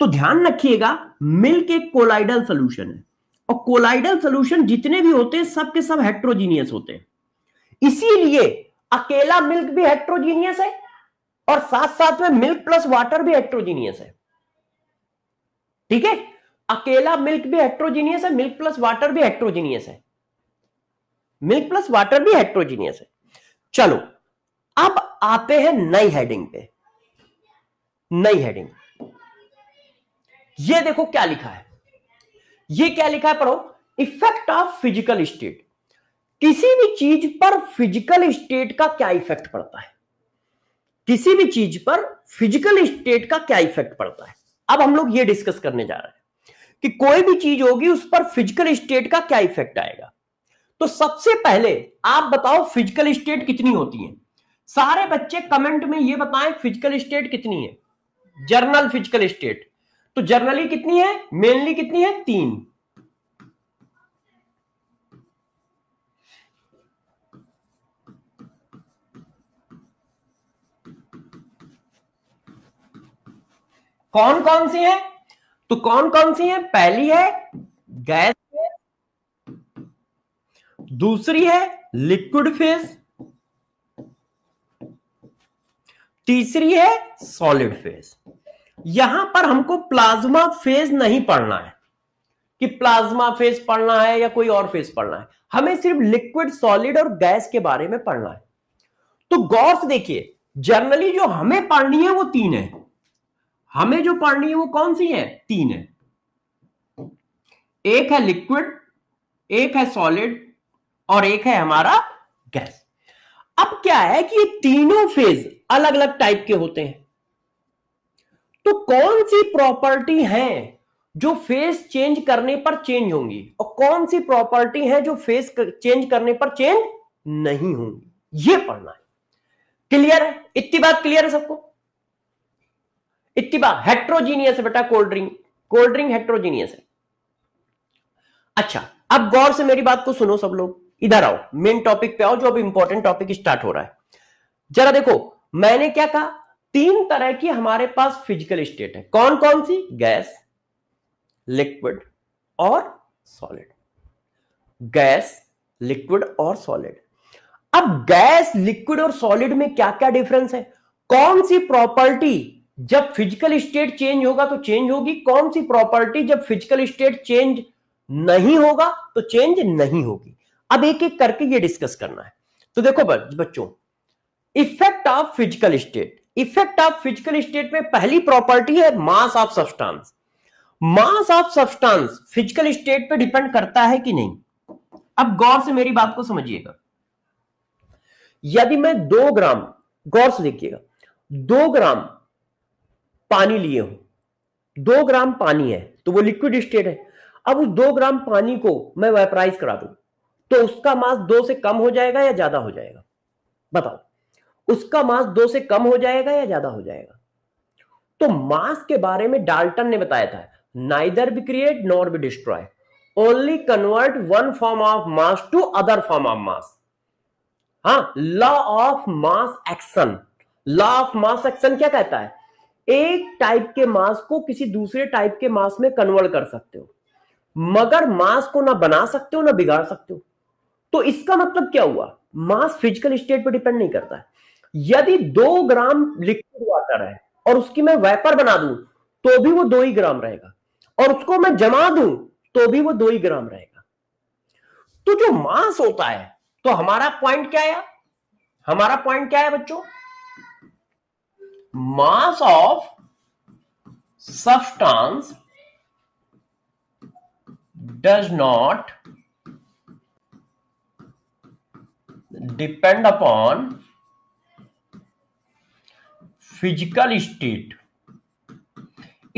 तो ध्यान रखिएगा मिल्क एक कोलाइडल सोल्यूशन है और कोलाइडल सोल्यूशन जितने भी होते हैं सब के सब हेट्रोजीनियस होते हैं इसीलिए अकेला मिल्क भी हेट्रोजीनियस है और साथ साथ में मिल्क प्लस वाटर भी हेट्रोजीनियस है ठीक है अकेला मिल्क भी हेट्रोजीनियस है मिल्क प्लस वाटर भी हेट्रोजीनियस है मिल्क प्लस वाटर भी हेट्रोजीनियस है चलो अब आते हैं नई हेडिंग पे नई हेडिंग ये देखो क्या लिखा है ये क्या लिखा है पढ़ो इफेक्ट ऑफ फिजिकल स्टेट किसी भी चीज पर फिजिकल स्टेट का क्या इफेक्ट पड़ता है किसी भी चीज पर फिजिकल स्टेट का क्या इफेक्ट पड़ता है अब हम लोग ये डिस्कस करने जा रहे हैं कि कोई भी चीज होगी उस पर फिजिकल स्टेट का क्या इफेक्ट आएगा तो सबसे पहले आप बताओ फिजिकल स्टेट कितनी होती है सारे बच्चे कमेंट में ये बताएं फिजिकल स्टेट कितनी है जर्नल फिजिकल स्टेट तो जर्नली कितनी है मेनली कितनी है तीन कौन कौन सी है तो कौन कौन सी है पहली है गैस फेज दूसरी है लिक्विड फेज तीसरी है सॉलिड फेज यहां पर हमको प्लाज्मा फेज नहीं पढ़ना है कि प्लाज्मा फेज पढ़ना है या कोई और फेज पढ़ना है हमें सिर्फ लिक्विड सॉलिड और गैस के बारे में पढ़ना है तो गौर से देखिए जनरली जो हमें पढ़नी है वो तीन है हमें जो पढ़नी है वो कौन सी है तीन है एक है लिक्विड एक है सॉलिड और एक है हमारा गैस अब क्या है कि ये तीनों फेज अलग अलग टाइप के होते हैं तो कौन सी प्रॉपर्टी है जो फेज चेंज करने पर चेंज होंगी और कौन सी प्रॉपर्टी है जो फेस चेंज करने पर चेंज नहीं होंगी ये पढ़ना है क्लियर है इतनी बात क्लियर है सबको बात हेट्रोजीनियस है बेटा cold drink cold drink heterogeneous है अच्छा अब गौर से मेरी बात को सुनो सब लोग इधर आओ मेन टॉपिक पे आओ जो अब इंपॉर्टेंट टॉपिक स्टार्ट हो रहा है जरा देखो मैंने क्या कहा तीन तरह की हमारे पास फिजिकल स्टेट है कौन कौन सी गैस लिक्विड और सॉलिड गैस लिक्विड और सॉलिड अब गैस लिक्विड और सॉलिड में क्या क्या डिफरेंस है कौन सी प्रॉपर्टी जब फिजिकल स्टेट चेंज होगा तो चेंज होगी कौन सी प्रॉपर्टी जब फिजिकल स्टेट चेंज नहीं होगा तो चेंज नहीं होगी अब एक एक करके ये डिस्कस करना है तो देखो बच्चों effect of physical state effect of physical state में पहली प्रॉपर्टी है mass of substance mass of substance physical state पे डिपेंड करता है कि नहीं अब गौर से मेरी बात को समझिएगा यदि मैं दो ग्राम गौर से देखिएगा दो ग्राम पानी लिए हूं दो ग्राम पानी है तो वो लिक्विड स्टेट है अब उस दो ग्राम पानी को मैं वेपराइज करा दू तो उसका मास दो से कम हो जाएगा या ज्यादा हो जाएगा बताओ उसका मास दो से कम हो जाएगा या ज्यादा हो जाएगा तो मास के बारे में डाल्टन ने बताया था neither be create nor be destroy only convert one form of mass to other form of mass हा law of mass action law of mass action क्या कहता है एक टाइप के मास को किसी दूसरे टाइप के मास में कन्वर्ट कर सकते हो मगर मास को ना बना सकते हो ना बिगाड़ सकते हो तो इसका मतलब क्या हुआ मास फिजिकल स्टेट पर डिपेंड नहीं करता है यदि दो ग्राम लिक्विड वाटर है और उसकी मैं वेपर बना दू तो भी वो दो ही ग्राम रहेगा और उसको मैं जमा दू तो भी वो दो ही ग्राम रहेगा तो जो मास होता है तो हमारा पॉइंट क्या है हमारा पॉइंट क्या है बच्चों mass of substance does not depend upon physical state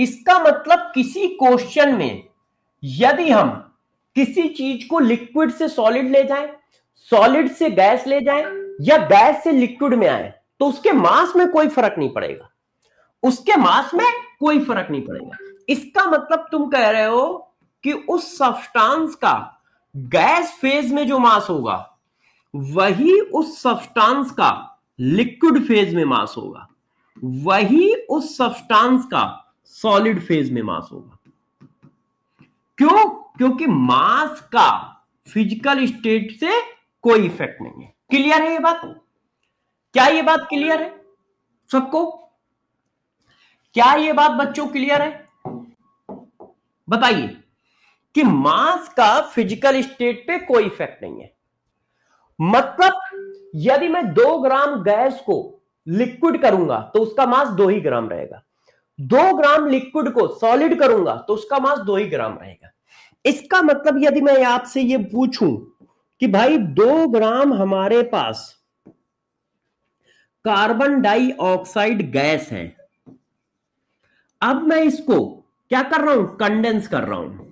इसका मतलब किसी क्वेश्चन में यदि हम किसी चीज को लिक्विड से सॉलिड ले जाएं, सॉलिड से गैस ले जाएं या गैस से लिक्विड में आए तो उसके मास में कोई फर्क नहीं पड़ेगा उसके मास में कोई फर्क नहीं पड़ेगा इसका मतलब तुम कह रहे हो कि उस सब्सटेंस का गैस फेज में जो मास होगा वही उस सब्सटेंस का लिक्विड फेज में मास होगा वही उस सब्सटेंस का सॉलिड फेज में मास होगा क्यों क्योंकि मास का फिजिकल स्टेट से कोई इफेक्ट नहीं है क्लियर है ये बात क्या ये बात क्लियर है सबको क्या ये बात बच्चों क्लियर है बताइए कि मास का फिजिकल स्टेट पे कोई इफेक्ट नहीं है मतलब यदि मैं दो ग्राम गैस को लिक्विड करूंगा तो उसका मास दो ही ग्राम रहेगा दो ग्राम लिक्विड को सॉलिड करूंगा तो उसका मास दो ही ग्राम रहेगा इसका मतलब यदि मैं आपसे ये पूछूं कि भाई दो ग्राम हमारे पास कार्बन डाइऑक्साइड गैस है अब मैं इसको क्या कर रहा हूं कंडेंस कर रहा हूं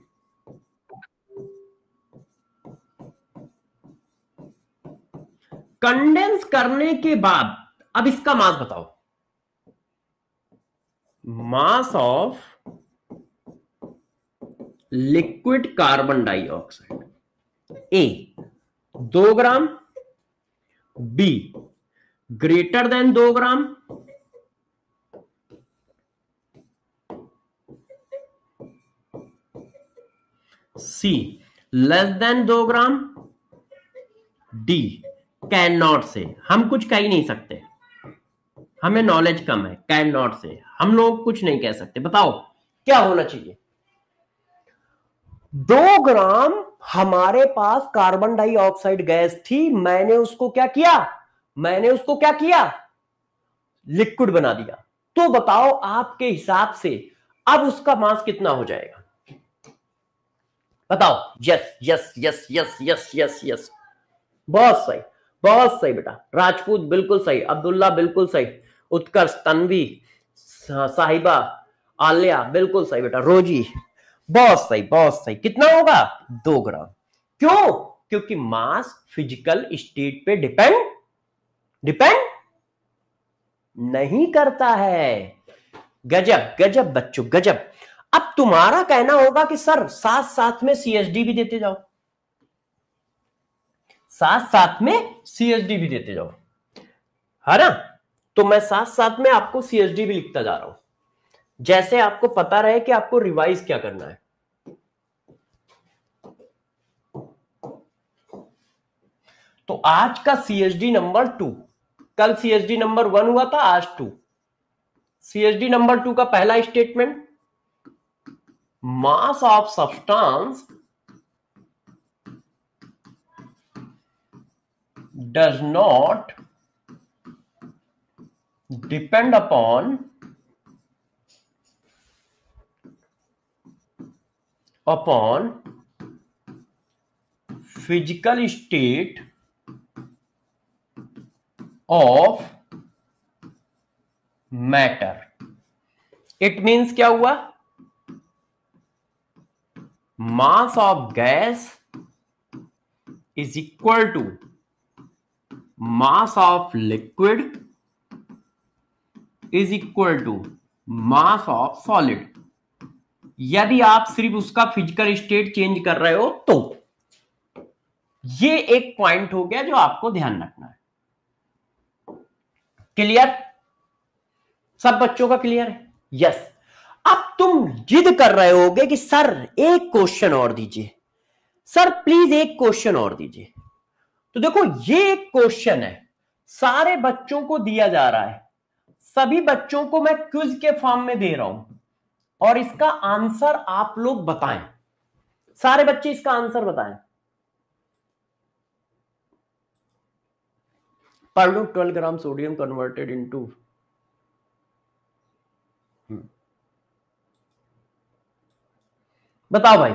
कंडेंस करने के बाद अब इसका मास बताओ mass of liquid carbon dioxide A दो ग्राम बी ग्रेटर देन दो ग्राम सी लेस देन दो ग्राम डी कैन नॉट से हम कुछ कह ही नहीं सकते हमें नॉलेज कम है कैन नॉट से हम लोग कुछ नहीं कह सकते बताओ क्या होना चाहिए दो ग्राम हमारे पास कार्बन डाइऑक्साइड गैस थी मैंने उसको क्या किया मैंने उसको क्या किया लिक्विड बना दिया तो बताओ आपके हिसाब से अब उसका मास कितना हो जाएगा बताओ yes yes yes yes yes yes yes बहुत सही बहुत सही बेटा राजपूत बिल्कुल सही अब्दुल्ला बिल्कुल सही उत्कर्ष तनवी साहिबा आलिया बिल्कुल सही बेटा रोजी बहुत सही बहुत सही कितना होगा दो ग्राम क्यों क्योंकि मास फिजिकल स्टेट पे डिपेंड डिपेंड नहीं करता है गजब गजब बच्चों गजब अब तुम्हारा कहना होगा कि सर साथ साथ में सीएसडी भी देते जाओ साथ साथ में सीएसडी भी देते जाओ है ना तो मैं साथ साथ में आपको सीएसडी भी लिखता जा रहा हूं जैसे आपको पता रहे कि आपको रिवाइज क्या करना है तो आज का सीएसडी नंबर टू कल सीएसडी नंबर वन हुआ था आज टू सीएसडी नंबर टू का पहला statement mass of substance does not depend upon upon physical state of matter it means क्या हुआ mass of gas is equal to mass of liquid is equal to mass of solid यदि आप सिर्फ उसका physical state change कर रहे हो तो ये एक पॉइंट हो गया जो आपको ध्यान रखना है क्लियर सब बच्चों का क्लियर है यस yes. अब तुम जिद कर रहे होगे कि सर एक क्वेश्चन और दीजिए सर प्लीज एक क्वेश्चन और दीजिए तो देखो ये एक क्वेश्चन है सारे बच्चों को दिया जा रहा है सभी बच्चों को मैं क्विज के फॉर्म में दे रहा हूं और इसका आंसर आप लोग बताएं सारे बच्चे इसका आंसर बताएं pardon twelve gram sodium converted into बताओ भाई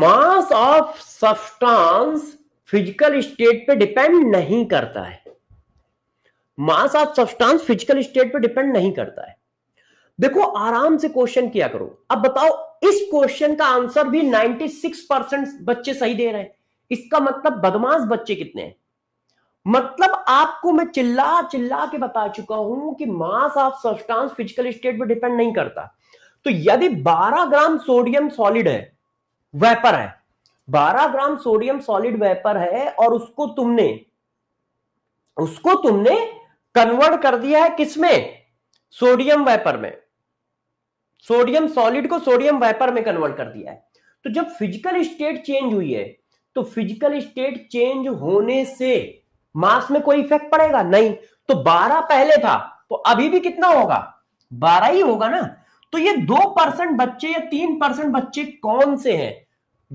mass of substance physical state पे डिपेंड नहीं करता है mass of substance physical state पे डिपेंड नहीं करता है देखो आराम से क्वेश्चन किया करो अब बताओ इस क्वेश्चन का आंसर भी 96 परसेंट बच्चे सही दे रहे हैं इसका मतलब बदमाश बच्चे कितने हैं मतलब आपको मैं चिल्ला चिल्ला के बता चुका हूं कि mass of substance physical state पर डिपेंड नहीं करता तो यदि 12 ग्राम सोडियम सॉलिड है वेपर है 12 ग्राम सोडियम सॉलिड वेपर है और उसको तुमने उसको तुमने कन्वर्ट कर दिया है किसमें सोडियम वेपर में सोडियम सॉलिड को सोडियम वेपर में कन्वर्ट कर दिया है तो जब फिजिकल स्टेट चेंज हुई है तो फिजिकल स्टेट चेंज होने से मास में कोई इफेक्ट पड़ेगा नहीं तो 12 पहले था तो अभी भी कितना होगा 12 ही होगा ना तो ये दो परसेंट बच्चे या तीन परसेंट बच्चे कौन से हैं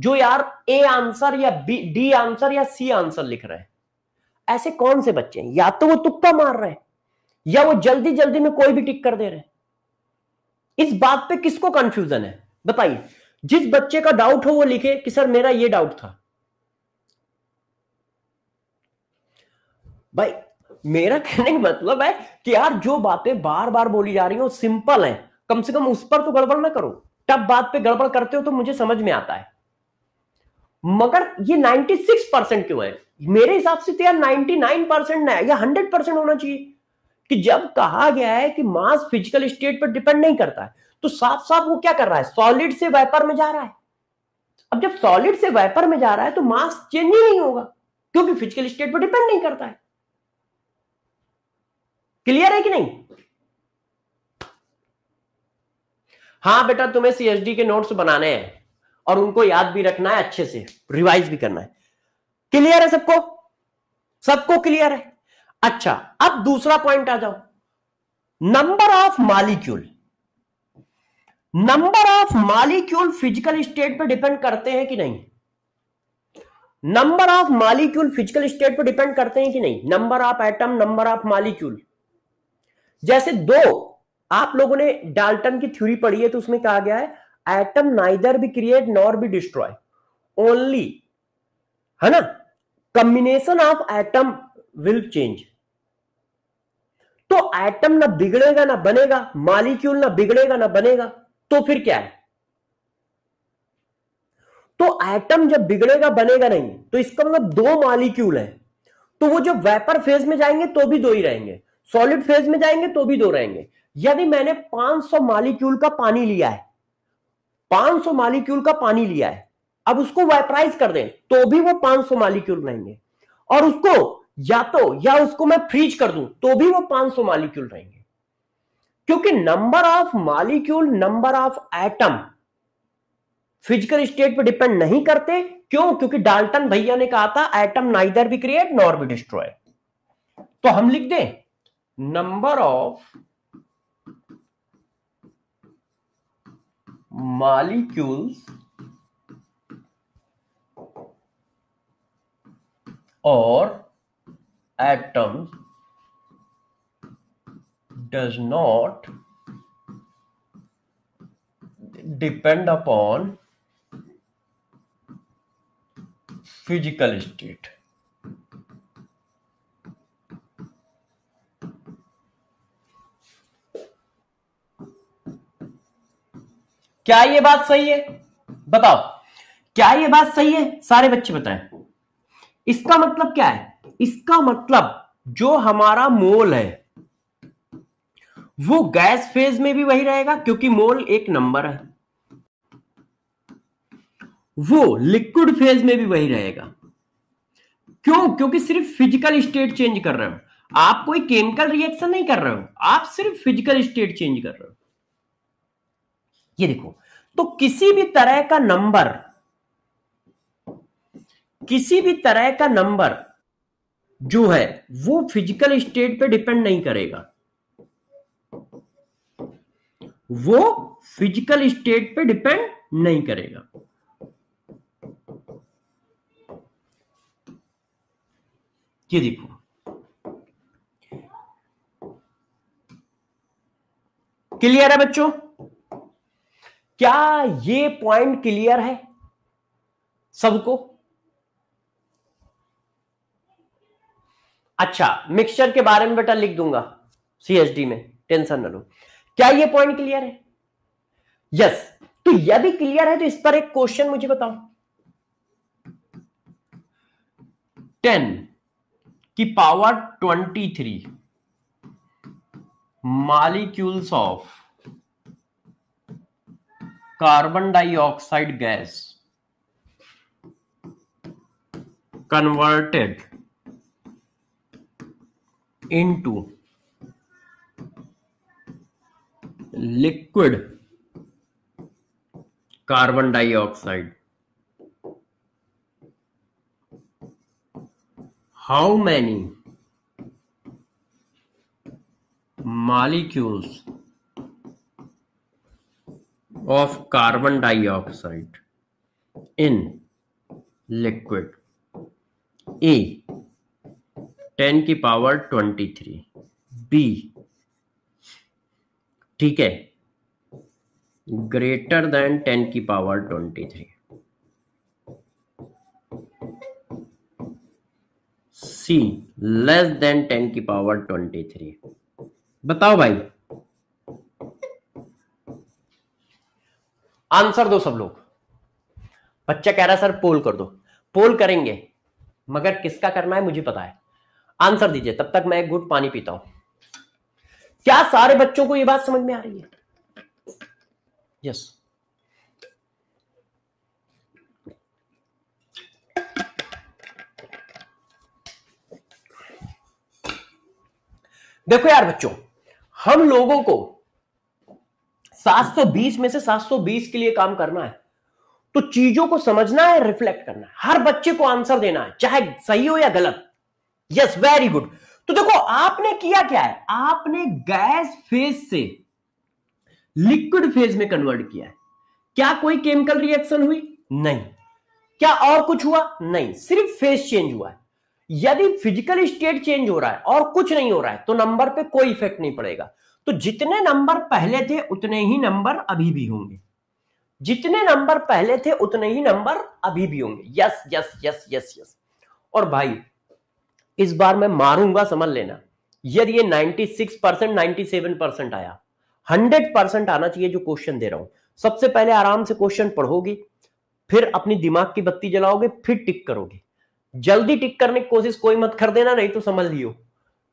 जो यार ए आंसर या बी डी आंसर या सी आंसर लिख रहे हैं ऐसे कौन से बच्चे हैं या तो वो तुक्का मार रहे हैं या वो जल्दी जल्दी में कोई भी टिक कर दे रहे हैं इस बात पे किसको कंफ्यूजन है बताइए जिस बच्चे का डाउट हो वो लिखे कि सर मेरा ये डाउट था भाई मेरा कहने का मतलब है कि यार जो बातें बार बार बोली जा रही हैं वो सिंपल हैं कम से कम उस पर तो गड़बड़ ना करो तब बात पे गड़बड़ करते हो तो मुझे समझ में आता है मगर ये 96 परसेंट क्यों है मेरे हिसाब से तो यार 99 परसेंट ना या 100 परसेंट होना चाहिए कि जब कहा गया है कि मास फिजिकल स्टेट पर डिपेंड नहीं करता है तो साफ साफ वो क्या कर रहा है सॉलिड से वेपर में जा रहा है अब जब सॉलिड से वेपर में जा रहा है तो मास चेंज ही नहीं होगा क्योंकि फिजिकल स्टेट पर डिपेंड नहीं करता है क्लियर है कि नहीं हां बेटा तुम्हें सीएसडी के नोट्स बनाने हैं और उनको याद भी रखना है अच्छे से रिवाइज भी करना है क्लियर है सबको सबको क्लियर है अच्छा अब दूसरा पॉइंट आ जाओ number of molecule number of molecule physical state पर डिपेंड करते हैं कि नहीं number of molecule physical state पर डिपेंड करते हैं कि नहीं number of atom number of molecule जैसे दो आप लोगों ने डाल्टन की थ्योरी पढ़ी है तो उसमें कहा गया है एटम नाइदर भी create nor be destroy only है ना combination of atom will change तो एटम ना बिगड़ेगा ना बनेगा मालिक्यूल ना बिगड़ेगा ना बनेगा तो फिर क्या है तो एटम जब बिगड़ेगा बनेगा नहीं तो इसका मतलब दो मालिक्यूल है तो वो जब वेपर फेज में जाएंगे तो भी दो ही रहेंगे सॉलिड फेज में जाएंगे तो भी दो रहेंगे यदि मैंने 500 मालिक्यूल का पानी लिया है 500 मालिक्यूल का पानी लिया है अब उसको वेपराइज कर दें तो भी वो 500 मालिक्यूल रहेंगे और उसको या तो या उसको मैं फ्रीज कर दूं तो भी वो 500 मालिक्यूल रहेंगे क्योंकि number of molecule number of atom physical state पे डिपेंड नहीं करते क्यों क्योंकि डाल्टन भैया ने कहा था एटम नाइदर भी क्रिएट नॉर भी डिस्ट्रॉय तो हम लिख दें नंबर ऑफ molecules और atom does not depend upon physical state क्या ये बात सही है बताओ क्या ये बात सही है सारे बच्चे बताएं इसका मतलब क्या है इसका मतलब जो हमारा मोल है वो गैस फेज में भी वही रहेगा क्योंकि मोल एक नंबर है वो लिक्विड फेज में भी वही रहेगा क्यों क्योंकि सिर्फ फिजिकल स्टेट चेंज कर रहे हो आप कोई केमिकल रिएक्शन नहीं कर रहे हो आप सिर्फ फिजिकल स्टेट चेंज कर रहे हो ये देखो तो किसी भी तरह का नंबर किसी भी तरह का नंबर जो है वो फिजिकल स्टेट पे डिपेंड नहीं करेगा वो फिजिकल स्टेट पे डिपेंड नहीं करेगा ये देखो क्लियर है बच्चों क्या ये पॉइंट क्लियर है सबको अच्छा मिक्सचर के बारे में बेटा लिख दूंगा सीएसडी में टेंशन ना लो क्या ये पॉइंट क्लियर है यस तो यदि क्लियर है तो इस पर एक क्वेश्चन मुझे बताओ टेन की power twenty three molecules of carbon dioxide gas converted into liquid carbon dioxide how many molecules of carbon dioxide in liquid A ten की पावर ट्वेंटी थ्री बी ठीक है ग्रेटर देन टेन की power twenty three C less than ten की power twenty three बताओ भाई answer दो सब लोग बच्चा कह रहा सर पोल कर दो पोल करेंगे मगर किसका करना है मुझे पता है आंसर दीजिए तब तक मैं एक घुट पानी पीता हूं क्या सारे बच्चों को यह बात समझ में आ रही है यस देखो यार बच्चों हम लोगों को 720 में से 720 के लिए काम करना है तो चीजों को समझना है रिफ्लेक्ट करना है हर बच्चे को आंसर देना है चाहे सही हो या गलत यस वेरी गुड तो देखो आपने किया क्या है आपने गैस फेज से लिक्विड फेज में कन्वर्ट किया है क्या कोई केमिकल रिएक्शन हुई नहीं क्या और कुछ हुआ नहीं सिर्फ फेज चेंज हुआ है यदि फिजिकल स्टेट चेंज हो रहा है और कुछ नहीं हो रहा है तो नंबर पे कोई इफेक्ट नहीं पड़ेगा तो जितने नंबर पहले थे उतने ही नंबर अभी भी होंगे जितने नंबर पहले थे उतने ही नंबर अभी भी होंगे yes yes yes yes yes और भाई इस बार मैं मारूंगा समझ लेना यदि ये 96 परसेंट नाइनटी परसेंट आया 100 परसेंट आना चाहिए जो क्वेश्चन दे रहा हूं सबसे पहले आराम से क्वेश्चन पढ़ोगे फिर अपनी दिमाग की बत्ती जलाओगे फिर टिक करोगे जल्दी टिक करने की कोशिश कोई मत कर देना नहीं तो समझ लियो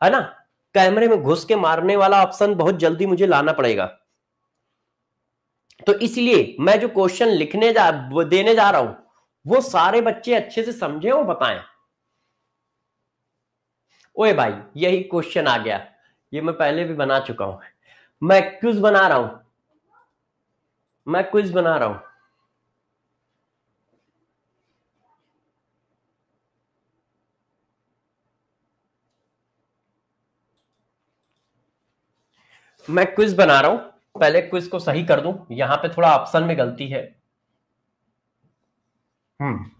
है ना कैमरे में घुस के मारने वाला ऑप्शन बहुत जल्दी मुझे लाना पड़ेगा तो इसलिए मैं जो क्वेश्चन लिखने जा देने जा रहा हूं वो सारे बच्चे अच्छे से समझे और बताएं ओए भाई यही क्वेश्चन आ गया ये मैं पहले भी बना चुका हूं मैं क्विज बना रहा हूं मैं क्विज बना रहा हूं मैं क्विज बना रहा हूं पहले क्विज को सही कर दूं यहां पे थोड़ा ऑप्शन में गलती है हम्म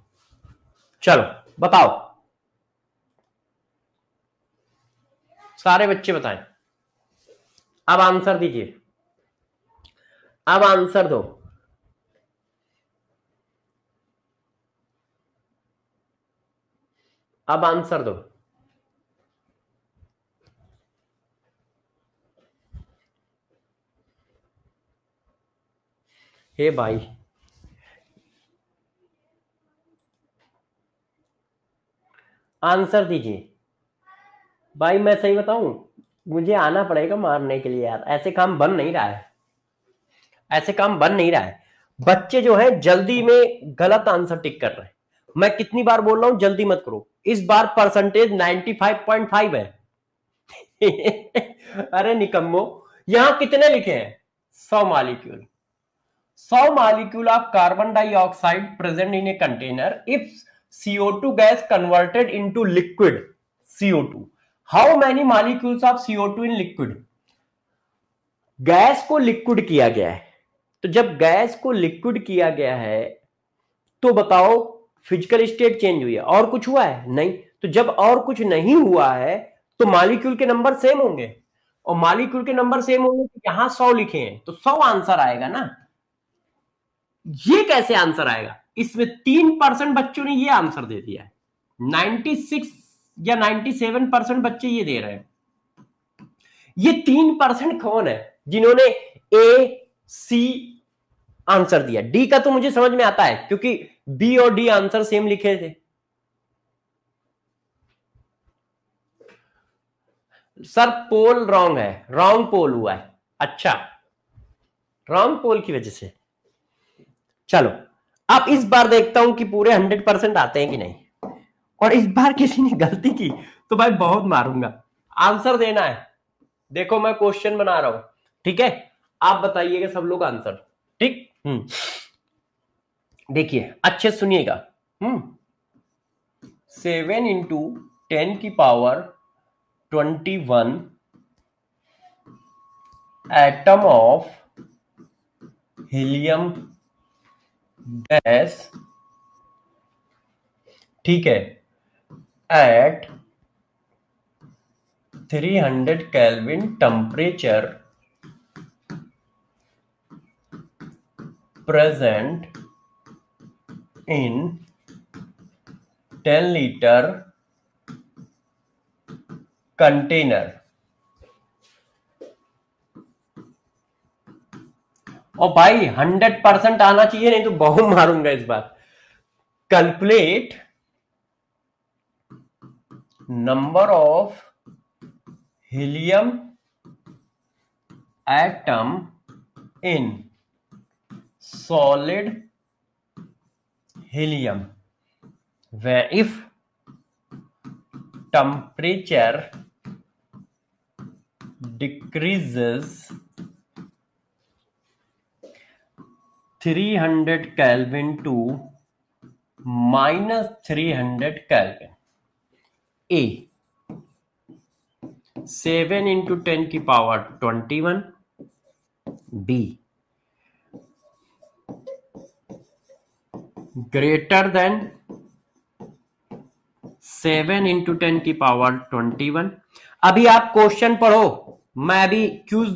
चलो बताओ सारे बच्चे बताएं अब आंसर दीजिए अब आंसर दो अब आंसर दो हे भाई आंसर दीजिए भाई मैं सही बताऊं मुझे आना पड़ेगा मारने के लिए यार ऐसे काम बन नहीं रहा है ऐसे काम बन नहीं रहा है बच्चे जो है जल्दी में गलत आंसर टिक कर रहे हैं मैं कितनी बार बोल रहा हूं जल्दी मत करो इस बार परसेंटेज 95.5 है अरे निकम्मो यहां कितने लिखे हैं सौ मालिक्यूल सौ molecule of carbon dioxide present in a container if CO CO2 gas converted liquid CO two how many molecules of CO two in liquid gas को लिक्विड किया गया है तो जब गैस को लिक्विड किया गया है तो बताओ फिजिकल स्टेट चेंज हुई है और कुछ हुआ है नहीं तो जब और कुछ नहीं हुआ है तो मालिक्यूल के नंबर सेम होंगे और मालिक्यूल के नंबर सेम होंगे तो यहां सौ लिखे हैं तो सौ आंसर आएगा ना ये कैसे आंसर आएगा इसमें तीन परसेंट बच्चों ने ये आंसर दे दिया है नाइनटी सिक्स या 97 परसेंट बच्चे ये दे रहे हैं ये तीन परसेंट कौन है जिन्होंने ए सी आंसर दिया डी का तो मुझे समझ में आता है क्योंकि बी और डी आंसर सेम लिखे थे सर पोल रॉन्ग है रॉन्ग पोल हुआ है अच्छा रॉन्ग पोल की वजह से चलो अब इस बार देखता हूं कि पूरे हंड्रेड परसेंट आते हैं कि नहीं और इस बार किसी ने गलती की तो भाई बहुत मारूंगा आंसर देना है देखो मैं क्वेश्चन बना रहा हूं ठीक है आप बताइएगा सब लोग आंसर ठीक हम्म देखिए अच्छे सुनिएगा हम्म सेवन इंटू टेन की power twenty one atom of helium gas ठीक है at 300 Kelvin temperature present in 10 liter container और भाई 100 परसेंट आना चाहिए नहीं तो बहु मारूंगा इस बार calculate number of helium atom in solid helium where if temperature decreases 300 Kelvin to minus 300 Kelvin A seven into ten की power twenty one B greater than seven into ten की पावर ट्वेंटी वन अभी आप question पढ़ो मैं अभी cues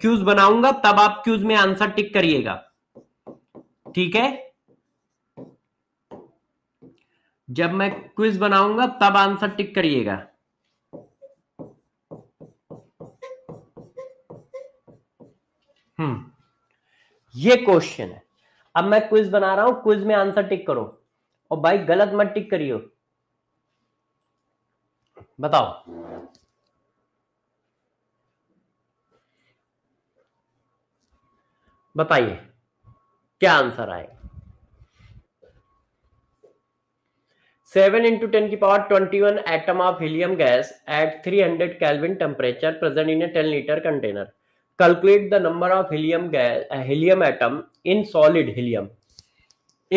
cues बनाऊंगा तब आप क्यूज में आंसर टिक करिएगा ठीक है जब मैं क्विज बनाऊंगा तब आंसर टिक करिएगा हम्म ये क्वेश्चन है अब मैं क्विज बना रहा हूं क्विज में आंसर टिक करो और भाई गलत मत टिक करियो बताओ बताइए क्या आंसर आएगा सेवन इंटू टेन की power twenty one atom of helium gas at three hundred kelvin temperature present in a ten litre container calculate the number of helium gas helium atom in solid helium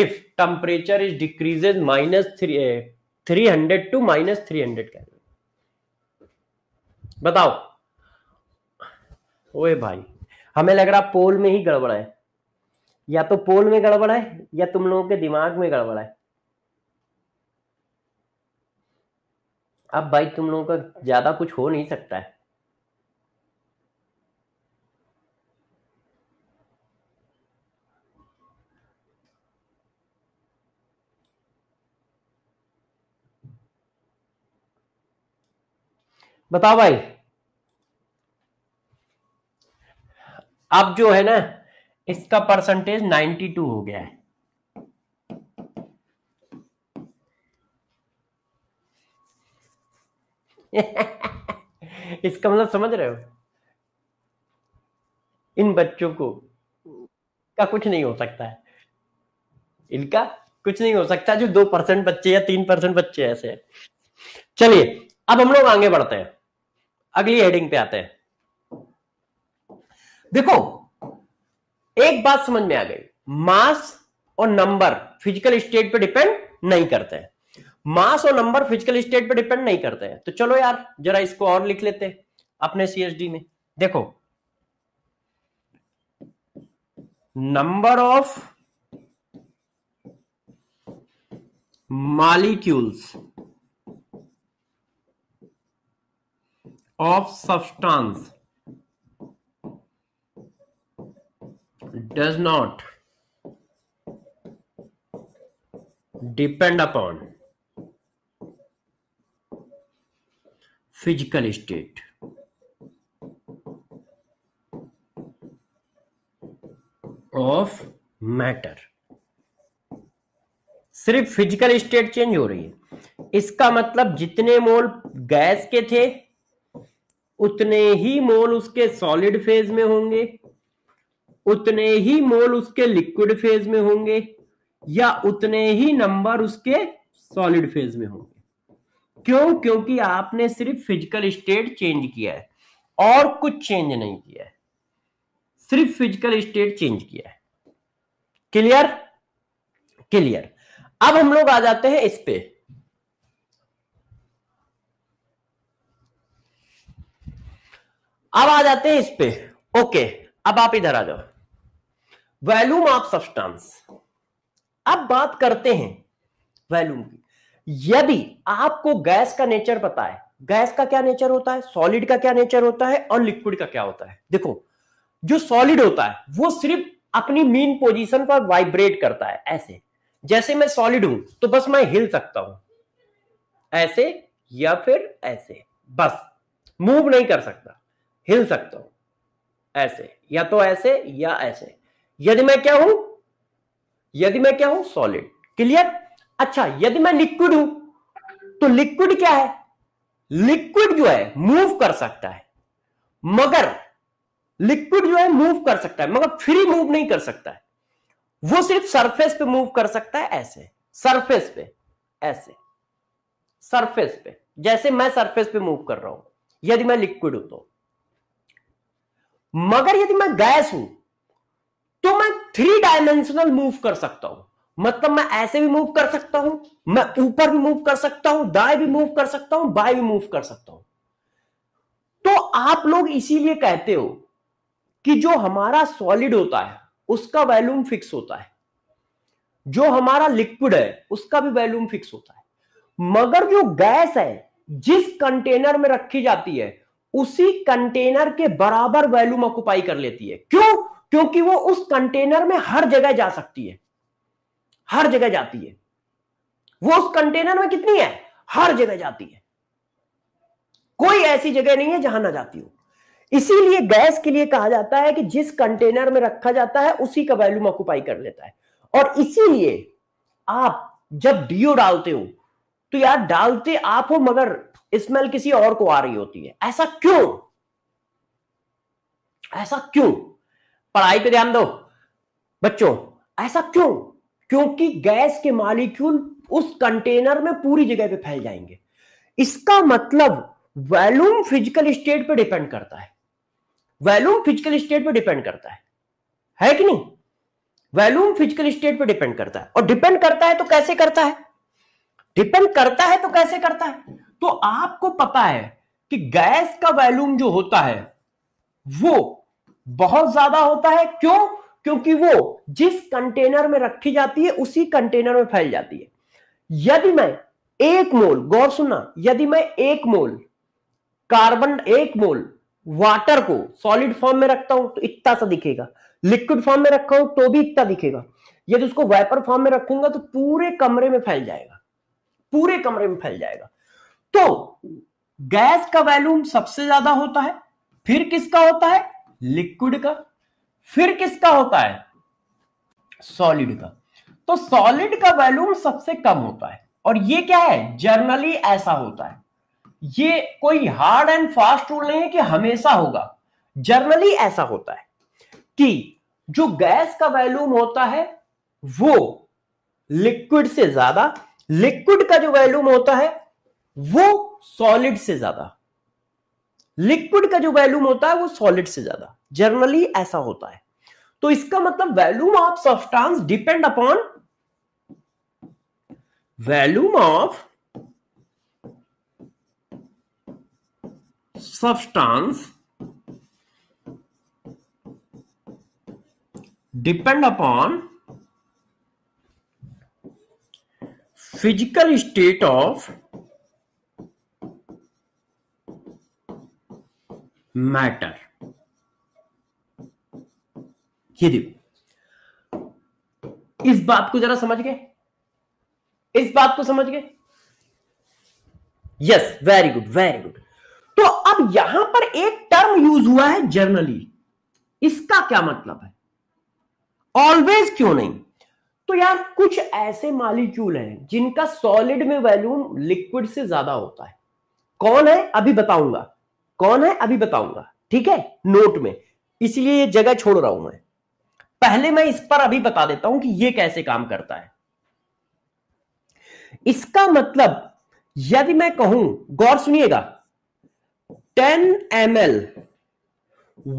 if temperature is decreases minus three three hundred to minus three hundred kelvin बताओ ओए भाई हमें लग रहा पोल में ही गड़बड़ा है या तो पोल में गड़बड़ा है या तुम लोगों के दिमाग में गड़बड़ा है अब भाई तुम लोगों का ज़्यादा कुछ हो नहीं सकता है बताओ भाई अब जो है ना इसका परसेंटेज 92 हो गया है इसका मतलब समझ रहे हो इन बच्चों को का कुछ नहीं हो सकता है इनका कुछ नहीं हो सकता जो दो परसेंट बच्चे या तीन परसेंट बच्चे ऐसे हैं चलिए अब हम लोग आगे बढ़ते हैं अगली हेडिंग पे आते हैं देखो एक बात समझ में आ गई मास और नंबर फिजिकल स्टेट पे डिपेंड नहीं करते हैं मास और नंबर फिजिकल स्टेट पे डिपेंड नहीं करते हैं तो चलो यार जरा इसको और लिख लेते अपने सीएसडी में देखो number of molecules of substance does not depend upon physical state of matter सिर्फ फिजिकल स्टेट चेंज हो रही है इसका मतलब जितने मोल गैस के थे उतने ही मोल उसके सॉलिड फेज में होंगे उतने ही मोल उसके लिक्विड फेज में होंगे या उतने ही नंबर उसके सॉलिड फेज में होंगे क्यों क्योंकि आपने सिर्फ फिजिकल स्टेट चेंज किया है और कुछ चेंज नहीं किया है सिर्फ फिजिकल स्टेट चेंज किया है क्लियर क्लियर अब हम लोग आ जाते हैं इस पे अब आ जाते हैं इस पे ओके अब आप इधर आ जाओ वैल्यूम ऑफ सब्सटेंस अब बात करते हैं वैल्यूम की यदि आपको गैस का नेचर पता है गैस का क्या नेचर होता है सॉलिड का क्या नेचर होता है और लिक्विड का क्या होता है देखो जो सॉलिड होता है वो सिर्फ अपनी मीन पोजीशन पर वाइब्रेट करता है ऐसे जैसे मैं सॉलिड हूं तो बस मैं हिल सकता हूं ऐसे या फिर ऐसे बस मूव नहीं कर सकता हिल सकता हूं ऐसे या तो ऐसे या ऐसे यदि मैं क्या हूं यदि मैं क्या हूं सॉलिड क्लियर अच्छा यदि मैं लिक्विड हूं तो लिक्विड क्या है लिक्विड जो है मूव कर सकता है मगर लिक्विड जो है मूव कर सकता है मगर फ्री मूव नहीं कर सकता है वो सिर्फ सरफेस पे मूव कर सकता है ऐसे सरफेस पे ऐसे सरफेस पे जैसे मैं सरफेस पे मूव कर रहा हूं यदि मैं लिक्विड हूं तो मगर यदि मैं गैस हूं तो मैं थ्री डायमेंशनल मूव कर सकता हूं मतलब मैं ऐसे भी मूव कर सकता हूं मैं ऊपर भी मूव कर सकता हूं दाए भी मूव कर सकता हूं बाएं भी मूव कर सकता हूं तो आप लोग इसीलिए कहते हो कि जो हमारा सॉलिड होता है उसका वैल्यूम फिक्स होता है जो हमारा लिक्विड है उसका भी वैल्यूम फिक्स होता है मगर जो गैस है जिस कंटेनर में रखी जाती है उसी कंटेनर के बराबर वैल्यूम ऑक्युपाई कर लेती है क्यों क्योंकि वो उस कंटेनर में हर जगह जा सकती है हर जगह जाती है वो उस कंटेनर में कितनी है हर जगह जाती है कोई ऐसी जगह नहीं है जहां ना जाती हो इसीलिए गैस के लिए कहा जाता है कि जिस कंटेनर में रखा जाता है उसी का वैल्यूम ऑक्यूपाई कर लेता है और इसीलिए आप जब डीओ डालते हो तो यार डालते आप हो मगर स्मेल किसी और को आ रही होती है ऐसा क्यों ऐसा क्यों पढ़ाई पे ध्यान दो बच्चों ऐसा क्यों क्योंकि गैस के मालिक्यूल उस कंटेनर में पूरी जगह पे फैल जाएंगे इसका मतलब वैल्यूम फिजिकल स्टेट पे डिपेंड करता है वैल्यूम फिजिकल स्टेट पे डिपेंड करता है है कि नहीं वैल्यूम फिजिकल स्टेट पे डिपेंड करता है और डिपेंड करता है तो कैसे करता है डिपेंड करता है तो कैसे करता है तो आपको पता है कि गैस का वैल्यूम जो होता है वो बहुत ज्यादा होता है क्यों क्योंकि वो जिस कंटेनर में रखी जाती है उसी कंटेनर में फैल जाती है यदि मैं एक मोल गौर सुनना यदि मैं एक मोल कार्बन एक मोल वाटर को सॉलिड फॉर्म में रखता हूं तो इतना सा दिखेगा लिक्विड फॉर्म में रखा हूं तो भी इतना दिखेगा यदि उसको वेपर फॉर्म में रखूंगा तो पूरे कमरे में फैल जाएगा पूरे कमरे में फैल जाएगा तो गैस का वैल्यूम सबसे ज्यादा होता है फिर किसका होता है लिक्विड का फिर किसका होता है सॉलिड का तो सॉलिड का वैल्यूम सबसे कम होता है और ये क्या है जर्नली ऐसा होता है ये कोई हार्ड एंड फास्ट रूल नहीं है कि हमेशा होगा जर्नली ऐसा होता है कि जो गैस का वैल्यूम होता है वो लिक्विड से ज्यादा लिक्विड का जो वैल्यूम होता है वो सॉलिड से ज्यादा लिक्विड का जो वैल्यूम होता है वो सॉलिड से ज्यादा जनरली ऐसा होता है तो इसका मतलब volume of substance depend upon volume of substance depend upon physical state of matter ये देखो इस बात को जरा समझ गए इस बात को समझ गए yes very good very good तो अब यहां पर एक टर्म यूज हुआ है जर्नली इसका क्या मतलब है ऑलवेज क्यों नहीं तो यार कुछ ऐसे मालिक्यूल हैं जिनका सॉलिड में वैल्यूम लिक्विड से ज्यादा होता है कौन है अभी बताऊंगा कौन है अभी बताऊंगा ठीक है नोट में इसलिए ये जगह छोड़ रहा हूं मैं पहले मैं इस पर अभी बता देता हूं कि यह कैसे काम करता है इसका मतलब यदि मैं कहूं गौर सुनिएगा 10 एम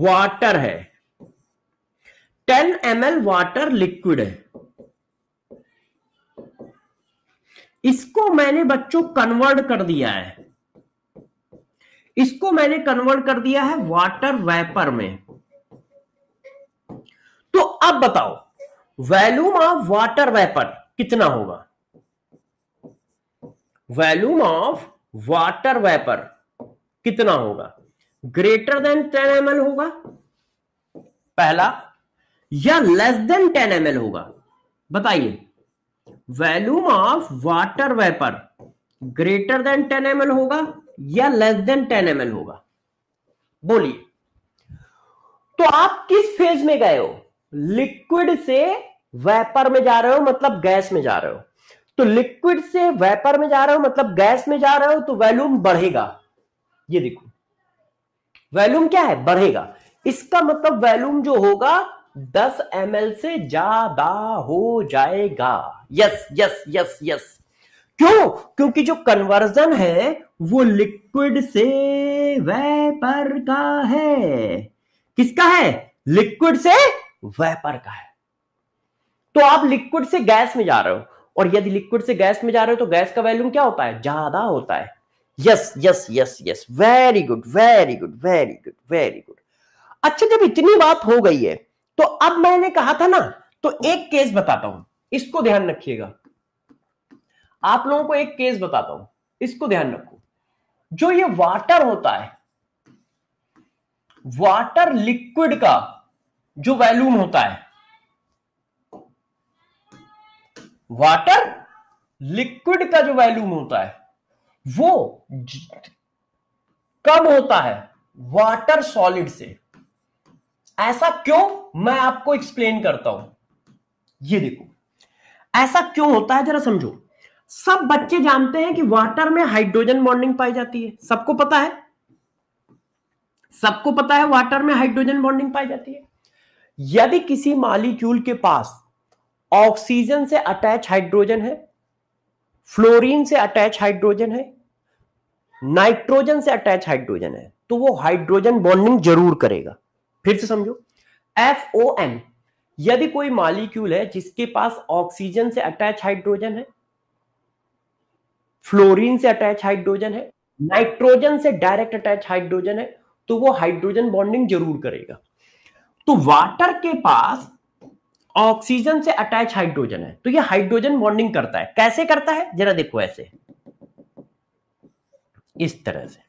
वाटर है 10 एम वाटर लिक्विड है इसको मैंने बच्चों कन्वर्ट कर दिया है इसको मैंने कन्वर्ट कर दिया है वाटर वेपर में तो अब बताओ वैल्यूम ऑफ वाटर वेपर कितना होगा वैल्यूम ऑफ वाटर वेपर कितना होगा ग्रेटर देन टेन एम होगा पहला या लेस देन टेन एम होगा बताइए volume of water vapour greater than ten M होगा या लेस देन टेन एम होगा बोलिए तो आप किस फेज में गए हो लिक्विड से वेपर में जा रहे हो मतलब गैस में जा रहे हो तो लिक्विड से वेपर में जा रहे हो मतलब गैस में जा रहे हो तो वैल्यूम बढ़ेगा ये देखो वैल्यूम क्या है बढ़ेगा इसका मतलब वैल्यूम जो होगा 10 एम से ज्यादा हो जाएगा यस यस यस यस क्यों क्योंकि जो कन्वर्जन है वो लिक्विड से वेपर का है किसका है लिक्विड से वेपर का है तो आप लिक्विड से गैस में जा रहे हो और यदि लिक्विड से गैस में जा रहे हो तो गैस का वैल्यूम क्या होता है ज्यादा होता है yes yes yes yes very good very good very good very good अच्छा जब इतनी बात हो गई है तो अब मैंने कहा था ना तो एक केस बताता हूं इसको ध्यान रखिएगा आप लोगों को एक केस बताता हूं इसको ध्यान रखो जो ये वाटर होता है वाटर लिक्विड का जो वैल्यूम होता है वाटर लिक्विड का जो वैल्यूम होता है वो कम होता है वाटर सॉलिड से ऐसा क्यों मैं आपको एक्सप्लेन करता हूं ये देखो ऐसा क्यों होता है जरा समझो सब बच्चे जानते हैं कि वाटर में हाइड्रोजन बॉन्डिंग पाई जाती है सबको पता है सबको पता है वाटर में हाइड्रोजन बॉन्डिंग पाई जाती है यदि किसी मालिक्यूल के पास ऑक्सीजन से अटैच हाइड्रोजन है फ्लोरीन से अटैच हाइड्रोजन है नाइट्रोजन से अटैच हाइड्रोजन है तो वो हाइड्रोजन बॉन्डिंग जरूर करेगा फिर से समझो एफ ओ एम यदि कोई मालिक्यूल है जिसके पास ऑक्सीजन से अटैच हाइड्रोजन है फ्लोरीन से अटैच हाइड्रोजन है नाइट्रोजन से डायरेक्ट अटैच हाइड्रोजन है तो वो हाइड्रोजन बॉन्डिंग जरूर करेगा तो वाटर के पास ऑक्सीजन से अटैच हाइड्रोजन है तो ये हाइड्रोजन बॉन्डिंग करता है कैसे करता है जरा देखो ऐसे इस तरह से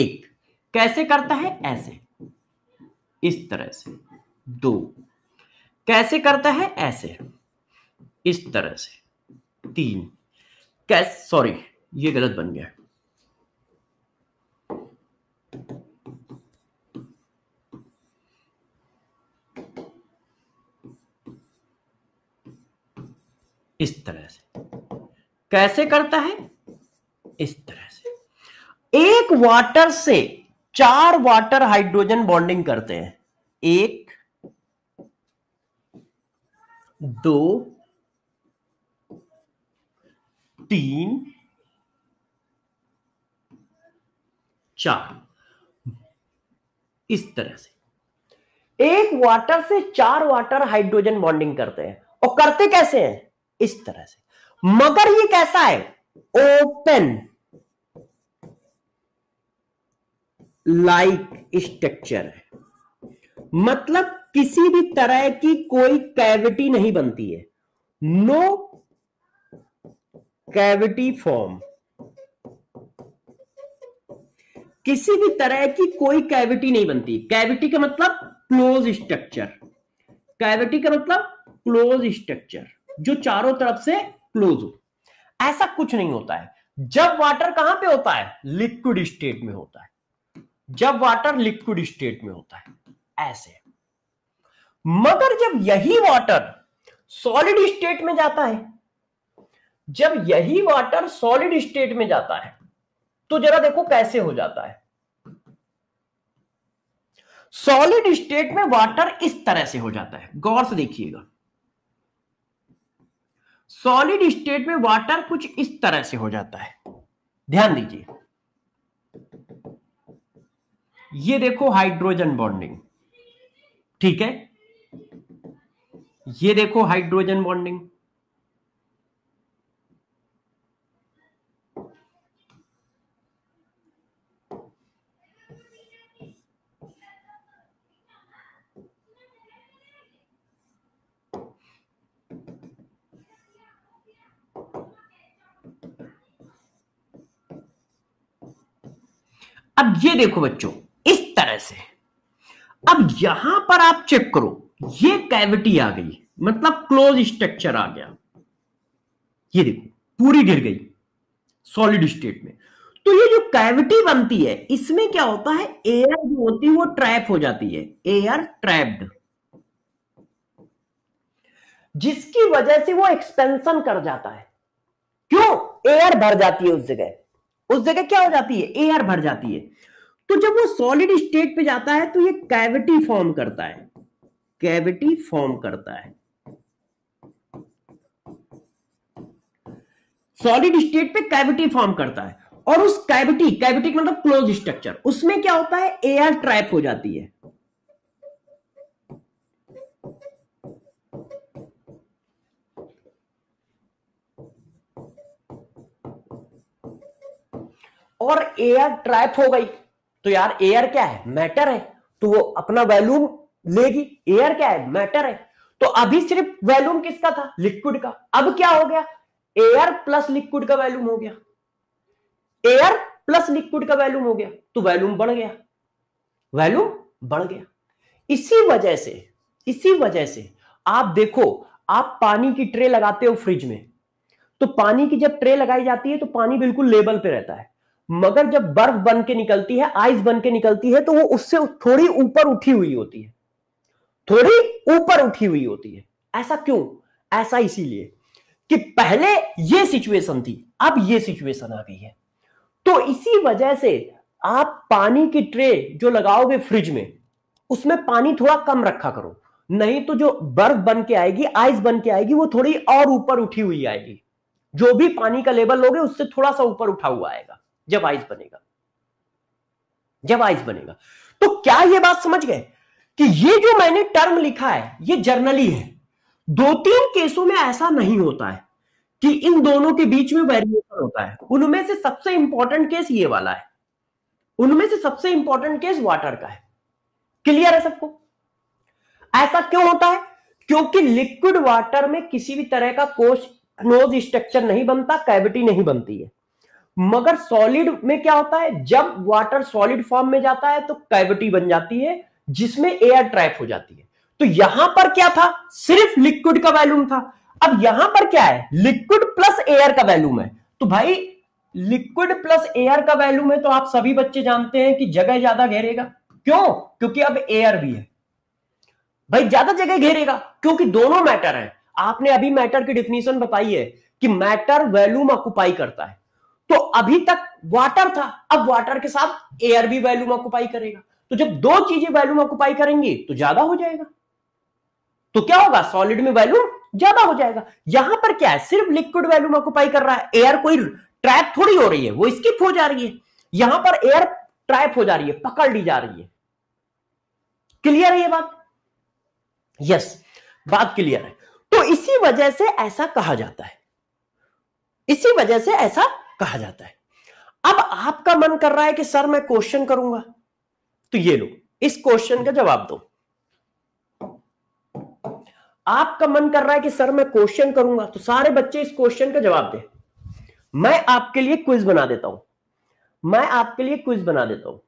एक कैसे करता है ऐसे इस तरह से दो कैसे करता है ऐसे इस तरह से तीन कैसे सॉरी ये गलत बन गया इस तरह से कैसे करता है इस तरह से एक वाटर से चार वाटर हाइड्रोजन बॉन्डिंग करते हैं एक दो तीन चार इस तरह से एक वाटर से चार वाटर हाइड्रोजन बॉन्डिंग करते हैं और करते कैसे हैं इस तरह से मगर ये कैसा है ओपन लाइक स्ट्रक्चर है मतलब किसी भी तरह की कोई कैविटी नहीं बनती है नो कैविटी फॉर्म किसी भी तरह की कोई कैविटी नहीं बनती कैविटी का मतलब क्लोज स्ट्रक्चर कैविटी का मतलब क्लोज स्ट्रक्चर जो चारों तरफ से क्लोज हो ऐसा कुछ नहीं होता है जब वाटर कहां पे होता है लिक्विड स्टेट में होता है जब वाटर लिक्विड स्टेट में होता है ऐसे मगर जब यही वाटर सॉलिड स्टेट में जाता है जब यही वाटर सॉलिड स्टेट में जाता है तो जरा देखो कैसे हो जाता है सॉलिड स्टेट में वाटर इस तरह से हो जाता है गौर से देखिएगा सॉलिड स्टेट में वाटर कुछ इस तरह से हो जाता है ध्यान दीजिए ये देखो हाइड्रोजन बॉन्डिंग ठीक है ये देखो हाइड्रोजन बॉन्डिंग अब ये देखो बच्चों इस तरह से अब यहां पर आप चेक करो ये कैविटी आ गई मतलब क्लोज स्ट्रक्चर आ गया ये देखो पूरी गिर गई सॉलिड स्टेट में तो ये जो कैविटी बनती है इसमें क्या होता है एयर जो होती है वो ट्रैप हो जाती है एयर ट्रैप्ड जिसकी वजह से वो एक्सपेंशन कर जाता है क्यों एयर भर जाती है उस जगह उस जगह क्या हो जाती है एयर भर जाती है तो जब वो सॉलिड स्टेट पे जाता है तो ये कैविटी फॉर्म करता है कैविटी फॉर्म करता है सॉलिड स्टेट पे कैविटी फॉर्म करता है और उस कैविटी कैविटी मतलब क्लोज स्ट्रक्चर उसमें क्या होता है एयर ट्रैप हो जाती है और एयर ट्रैप हो गई तो यार एयर क्या है मैटर है तो वो अपना वैल्यूम लेगी एयर क्या है मैटर है तो अभी सिर्फ वैल्यूम किसका था लिक्विड का अब क्या हो गया एयर प्लस लिक्विड का वैल्यूम हो गया एयर प्लस लिक्विड का वैल्यूम हो गया तो वैल्यूम बढ़ गया वैल्यूम बढ़ गया इसी वजह से इसी वजह से आप देखो आप पानी की ट्रे लगाते हो फ्रिज में तो पानी की जब ट्रे लगाई जाती है तो पानी बिल्कुल लेबल पे रहता है मगर जब बर्फ बन के निकलती है आइस बन के निकलती है तो वो उससे थोड़ी ऊपर उठी हुई होती है थोड़ी ऊपर उठी हुई होती है ऐसा क्यों ऐसा इसीलिए कि पहले ये सिचुएशन थी अब ये सिचुएशन आ गई है तो इसी वजह से आप पानी की ट्रे जो लगाओगे फ्रिज में उसमें पानी थोड़ा कम रखा करो नहीं तो जो बर्फ बन के आएगी आइस बन के आएगी वो थोड़ी और ऊपर उठी हुई आएगी जो भी पानी का लेवल लोगे उससे थोड़ा सा ऊपर उठा हुआ आएगा जब आइस बनेगा जब आइस बनेगा तो क्या यह बात समझ गए कि ये जो मैंने टर्म लिखा है ये जर्नली है दो तीन केसों में ऐसा नहीं होता है कि इन दोनों के बीच में वेरिएशन होता है उनमें से सबसे इंपॉर्टेंट केस ये वाला है उनमें से सबसे इंपॉर्टेंट केस वाटर का है क्लियर है सबको ऐसा क्यों होता है क्योंकि लिक्विड वाटर में किसी भी तरह का कोश क्लोज स्ट्रक्चर नहीं बनता कैविटी नहीं बनती है मगर सॉलिड में क्या होता है जब वाटर सॉलिड फॉर्म में जाता है तो कैविटी बन जाती है जिसमें एयर ट्रैप हो जाती है तो यहां पर क्या था सिर्फ लिक्विड का वैल्यूम था अब यहां पर क्या है लिक्विड प्लस एयर का वैल्यूम है तो भाई लिक्विड प्लस एयर का वैल्यूम है तो आप सभी बच्चे जानते हैं कि जगह ज्यादा घेरेगा क्यों क्योंकि अब एयर भी है भाई ज्यादा जगह घेरेगा क्योंकि दोनों मैटर है आपने अभी मैटर की डिफिनीशन बताई है कि मैटर वैल्यूम ऑक्यूपाई करता है तो अभी तक वाटर था अब वाटर के साथ एयर भी वैल्यूम ऑक्यूपाई करेगा तो जब दो चीजें वैल्यूम ऑक्यूपाई करेंगी तो ज्यादा हो जाएगा तो क्या होगा सॉलिड में वैल्यूम ज्यादा हो जाएगा यहां पर क्या है सिर्फ लिक्विड वैल्यूम ऑक्यूपाई कर रहा है एयर कोई ट्रैप थोड़ी हो रही है वो स्किप हो जा रही है यहां पर एयर ट्रैप हो जा रही है पकड़ ली जा रही है क्लियर है ये बात यस बात क्लियर है तो इसी वजह से ऐसा कहा जाता है इसी वजह से ऐसा कहा जाता है अब आपका मन कर रहा है कि सर मैं क्वेश्चन करूंगा तो ये लो इस क्वेश्चन का जवाब दो आपका मन कर रहा है कि सर मैं क्वेश्चन करूंगा तो सारे बच्चे इस क्वेश्चन का जवाब दे मैं आपके लिए क्विज बना देता हूं मैं आपके लिए क्विज बना देता हूं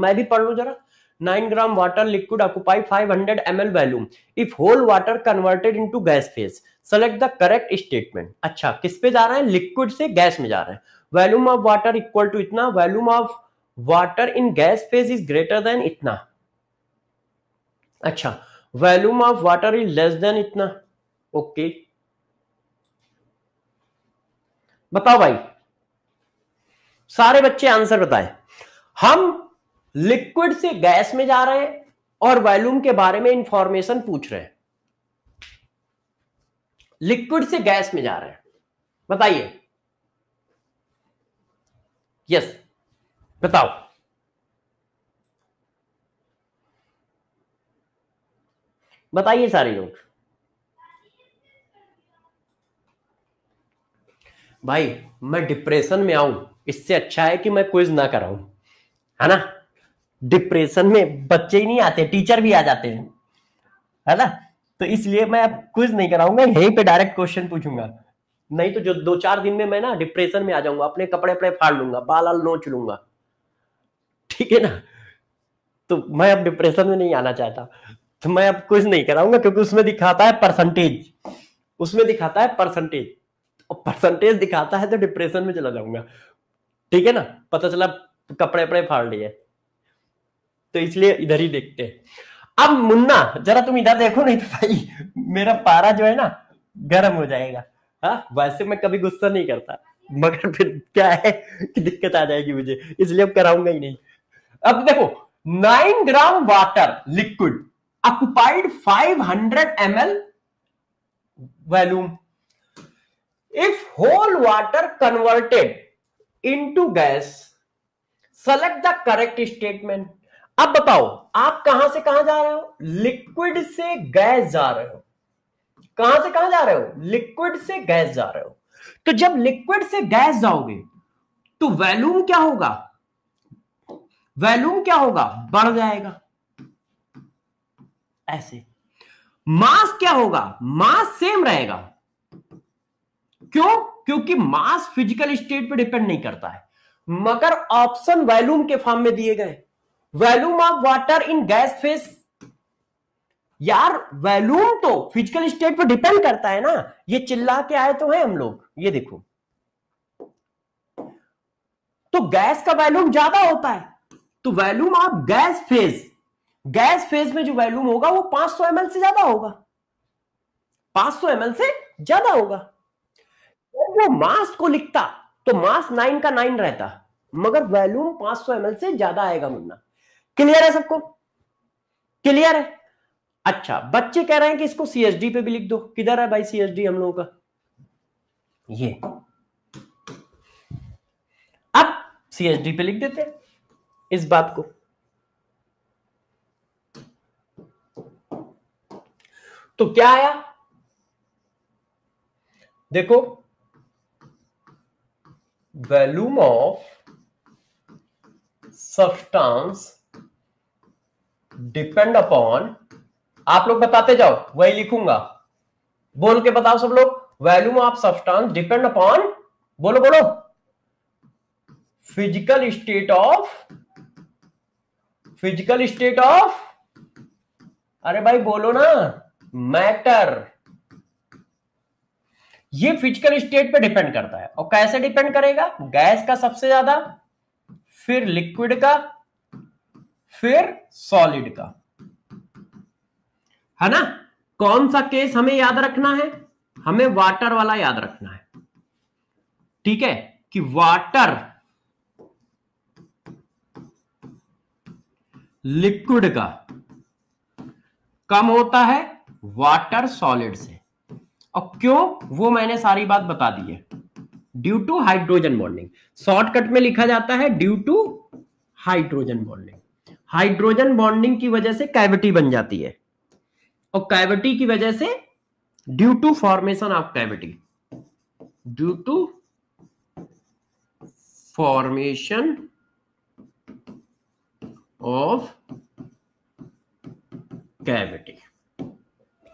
मैं भी पढ़ लू जरा liquid gram five hundred M L volume if whole water converted into gas phase select the correct statement अच्छा किस पे जा रहे हैं लिक्विड से गैस में जा रहे हैं volume of water equal to इतना volume of water in gas phase is greater than इतना अच्छा volume of water is less than इतना ओके बताओ भाई सारे बच्चे आंसर बताए हम लिक्विड से गैस में जा रहे हैं और वॉल्यूम के बारे में इंफॉर्मेशन पूछ रहे हैं लिक्विड से गैस में जा रहे हैं बताइए यस बताओ बताइए सारे लोग भाई मैं डिप्रेशन में आऊं इससे अच्छा है कि मैं क्विज ना कराऊं है ना डिप्रेशन में बच्चे ही नहीं आते टीचर भी आ जाते हैं है ना तो इसलिए मैं अब कुछ नहीं कराऊंगा यहीं पे डायरेक्ट क्वेश्चन पूछूंगा नहीं तो जो दो चार दिन में मैं ना डिप्रेशन में आ जाऊंगा अपने कपड़े अपने फाड़ लूंगा बाल आल नोच लूंगा ठीक है ना तो मैं अब डिप्रेशन में नहीं आना चाहता तो मैं अब कुछ नहीं कराऊंगा क्योंकि उसमें दिखाता है परसेंटेज उसमें दिखाता है परसेंटेज परसेंटेज दिखाता है तो डिप्रेशन में चला जाऊंगा ठीक है ना पता चला कपड़े अपड़े फाड़ लिए तो इसलिए इधर ही देखते हैं अब मुन्ना जरा तुम इधर देखो नहीं तो भाई मेरा पारा जो है ना गर्म हो जाएगा हाँ वैसे मैं कभी गुस्सा नहीं करता मगर फिर क्या है कि दिक्कत आ जाएगी मुझे इसलिए अब कराऊंगा ही नहीं अब देखो nine gram water liquid five hundred M L volume. If whole water converted into gas select the correct statement अब बताओ आप कहां से कहां जा रहे हो लिक्विड से गैस जा रहे हो कहां से कहां जा रहे हो लिक्विड से गैस जा रहे हो तो जब लिक्विड से गैस जाओगे तो वैल्यूम क्या होगा वैल्यूम क्या होगा बढ़ जाएगा ऐसे मास क्या होगा मास सेम रहेगा क्यों क्योंकि मास फिजिकल स्टेट पे डिपेंड नहीं करता है मगर ऑप्शन वैल्यूम के फॉर्म में दिए गए volume of water in gas phase यार वैल्यूम तो फिजिकल स्टेट पर डिपेंड करता है ना ये चिल्ला के आए तो है हम लोग ये देखो तो गैस का वैल्यूम ज्यादा होता है तो volume of gas phase gas phase में जो वैल्यूम होगा वो 500 सौ से ज्यादा होगा 500 सौ से ज्यादा होगा वो मास को लिखता तो मास नाइन का नाइन रहता मगर वैल्यूम 500 सौ से ज्यादा आएगा मुन्ना क्लियर है सबको क्लियर है अच्छा बच्चे कह रहे हैं कि इसको सीएसडी पे भी लिख दो किधर है भाई सीएसडी हम लोगों का ये अब सीएसडी पे लिख देते इस बात को तो क्या आया देखो volume of substance depend upon आप लोग बताते जाओ वही लिखूंगा बोल के बताओ सब लोग volume of substance depend upon बोलो बोलो physical state of physical state of अरे भाई बोलो ना मैटर ये फिजिकल स्टेट पे डिपेंड करता है और कैसे डिपेंड करेगा गैस का सबसे ज्यादा फिर लिक्विड का फिर सॉलिड का है ना कौन सा केस हमें याद रखना है हमें वाटर वाला याद रखना है ठीक है कि वाटर लिक्विड का कम होता है वाटर सॉलिड से और क्यों वो मैंने सारी बात बता दी है due to hydrogen bonding shortcut में लिखा जाता है due to hydrogen bonding hydrogen bonding की वजह से कैविटी बन जाती है और कैविटी की वजह से due to formation of cavity due to formation of cavity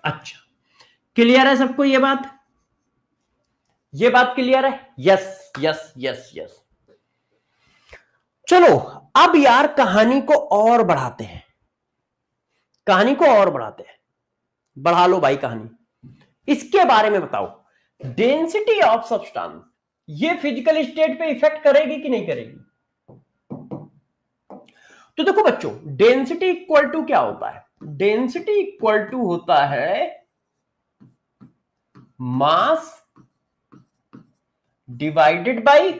अच्छा क्लियर है सबको ये बात ये बात क्लियर है यस यस यस यस चलो अब यार कहानी को और बढ़ाते हैं कहानी को और बढ़ाते हैं बढ़ा लो भाई कहानी इसके बारे में बताओ डेंसिटी ऑफ सब्सटेंस ये फिजिकल स्टेट पे इफेक्ट करेगी कि नहीं करेगी तो देखो बच्चों डेंसिटी इक्वल टू क्या होता है डेंसिटी इक्वल टू होता है mass divided by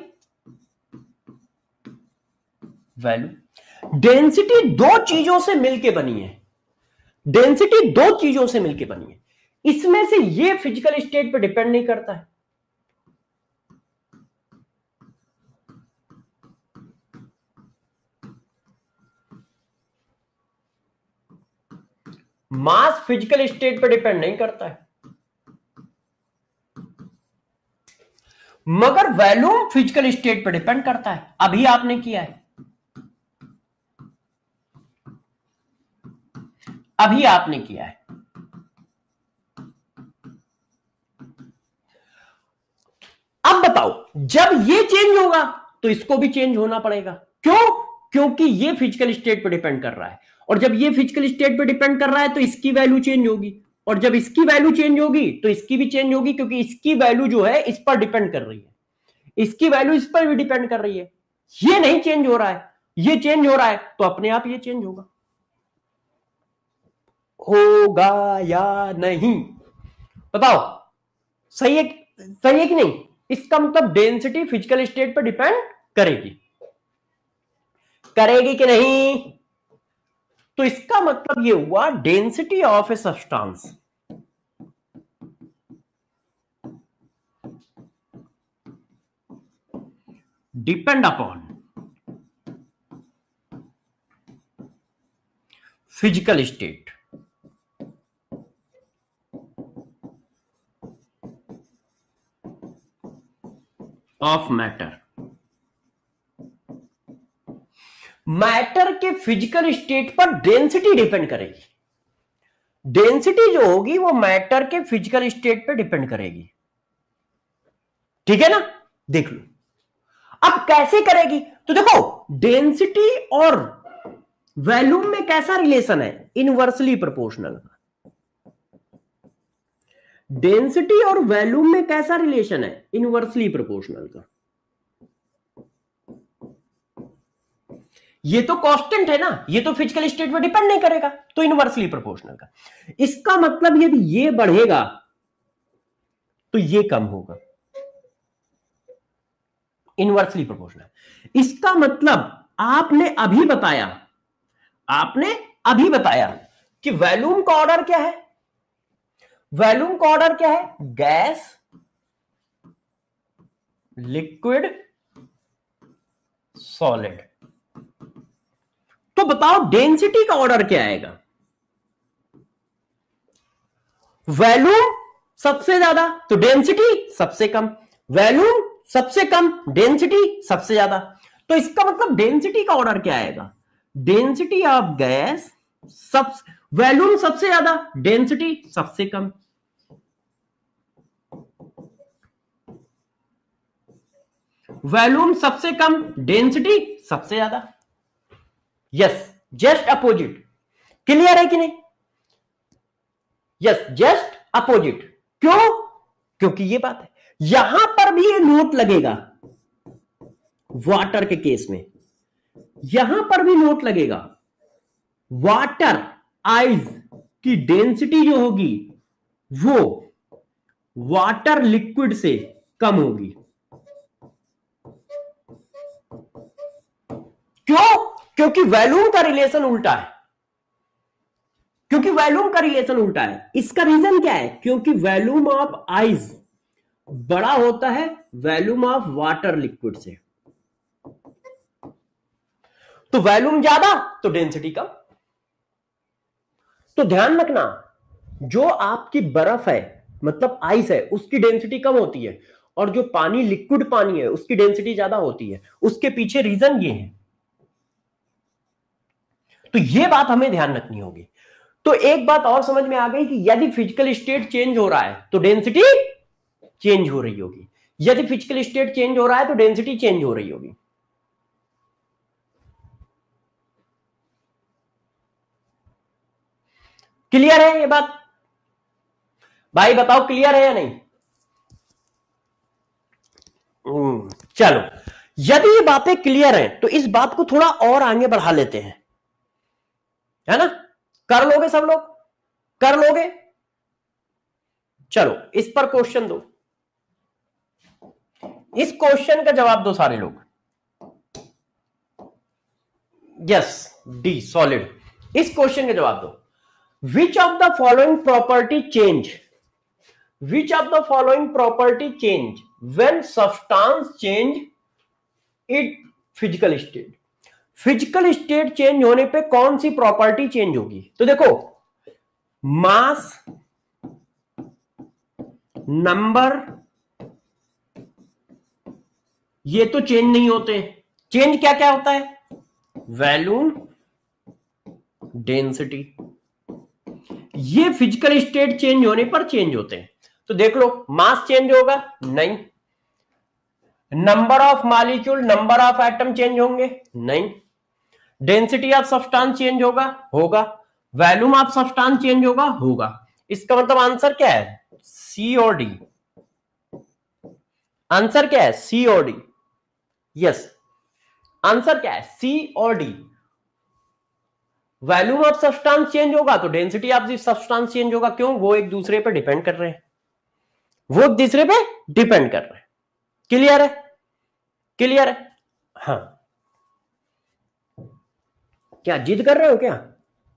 value density दो चीजों से मिलके बनी है डेंसिटी दो चीजों से मिलके बनी है इसमें से ये फिजिकल स्टेट पर डिपेंड नहीं करता है मास फिजिकल स्टेट पर डिपेंड नहीं करता है मगर वैल्यूम फिजिकल स्टेट पर डिपेंड करता है अभी आपने किया है अभी आपने किया है अब बताओ जब ये चेंज होगा तो इसको भी चेंज होना पड़ेगा क्यों क्योंकि ये फिजिकल स्टेट पर डिपेंड कर रहा है और जब ये फिजिकल स्टेट पर डिपेंड कर रहा है तो इसकी वैल्यू चेंज होगी और जब इसकी वैल्यू चेंज होगी तो इसकी भी चेंज होगी क्योंकि इसकी वैल्यू जो है इस पर डिपेंड कर रही है इसकी वैल्यू इस पर भी डिपेंड कर रही है ये नहीं चेंज हो रहा है ये चेंज हो रहा है तो अपने आप ये चेंज होगा होगा या नहीं बताओ सही है सही है कि नहीं इसका मतलब डेंसिटी फिजिकल स्टेट पर डिपेंड करेगी करेगी कि नहीं तो इसका मतलब ये हुआ density of a substance depend upon physical state of matter matter के फिजिकल स्टेट पर डेंसिटी डिपेंड करेगी डेंसिटी जो होगी वो मैटर के फिजिकल स्टेट पर डिपेंड करेगी ठीक है ना देख लो अब कैसे करेगी तो देखो डेंसिटी और वैल्यूम में कैसा रिलेशन है इनवर्सली प्रोपोर्शनल डेंसिटी और वैल्यूम में कैसा रिलेशन है इनवर्सली प्रोपोर्शनल का ये तो कॉन्स्टेंट है ना ये तो फिजिकल स्टेट पर डिपेंड नहीं करेगा तो इनवर्सली प्रोपोर्शनल का इसका मतलब यदि ये बढ़ेगा तो ये कम होगा इनवर्सली प्रोपोर्शनल इसका मतलब आपने अभी बताया आपने अभी बताया कि वैल्यूम का ऑर्डर क्या है वैल्यूम का ऑर्डर क्या है गैस लिक्विड सॉलिड तो बताओ डेंसिटी का ऑर्डर क्या आएगा वैल्यूम सबसे ज्यादा तो डेंसिटी सबसे कम वैल्यूम सबसे कम डेंसिटी सबसे ज्यादा तो इसका मतलब डेंसिटी का ऑर्डर क्या आएगा डेंसिटी ऑफ गैस सबसे वॉल्यूम सबसे ज्यादा डेंसिटी सबसे कम वॉल्यूम सबसे कम डेंसिटी सबसे ज्यादा यस जस्ट अपोजिट क्लियर है कि नहीं यस जस्ट अपोजिट क्यों क्योंकि ये बात है यहां पर भी ये नोट लगेगा वाटर के केस में यहां पर भी नोट लगेगा वाटर आइज की डेंसिटी जो होगी वो वाटर लिक्विड से कम होगी क्यों क्योंकि वैल्यूम का रिलेशन उल्टा है क्योंकि वैल्यूम का रिलेशन उल्टा है इसका रीजन क्या है क्योंकि वैल्यूम ऑफ आइज बड़ा होता है वैल्यूम ऑफ वाटर लिक्विड से तो वैल्यूम ज्यादा तो डेंसिटी कम तो ध्यान रखना जो आपकी बर्फ है मतलब आइस है उसकी डेंसिटी कम होती है और जो पानी लिक्विड पानी है उसकी डेंसिटी ज्यादा होती है उसके पीछे रीजन ये है तो ये बात हमें ध्यान रखनी होगी तो एक बात और समझ में आ गई कि यदि फिजिकल स्टेट चेंज हो रहा है तो डेंसिटी चेंज हो रही होगी यदि फिजिकल स्टेट चेंज हो रहा है तो डेंसिटी चेंज हो रही होगी क्लियर है ये बात भाई बताओ क्लियर है या नहीं हम्म। चलो यदि ये बातें क्लियर हैं तो इस बात को थोड़ा और आगे बढ़ा लेते हैं है ना कर लोगे सब लोग कर लोगे चलो इस पर क्वेश्चन दो इस क्वेश्चन का जवाब दो सारे लोग यस डी सॉलिड इस क्वेश्चन का जवाब दो which of the following property change which of the following property change when substance change it physical state physical state change होने पे कौन सी प्रॉपर्टी चेंज होगी तो देखो मास नंबर ये तो चेंज नहीं होते चेंज क्या क्या होता है वैल्यूम डेंसिटी ये फिजिकल स्टेट चेंज होने पर चेंज होते हैं तो देख लो मास चेंज होगा नहीं number of molecule number of atom change होंगे नहीं डेंसिटी ऑफ सब्सटेंस चेंज होगा होगा वैल्यूम ऑफ सब्सटेंस चेंज होगा होगा इसका मतलब आंसर क्या है सी और डी आंसर क्या है सी और डी यस आंसर क्या है सी और D volume of substance change होगा तो density of the substance change होगा क्यों वो एक दूसरे पे डिपेंड कर रहे हैं वो एक दूसरे पे डिपेंड कर रहे हैं क्लियर है क्लियर है हाँ क्या जिद कर रहे हो क्या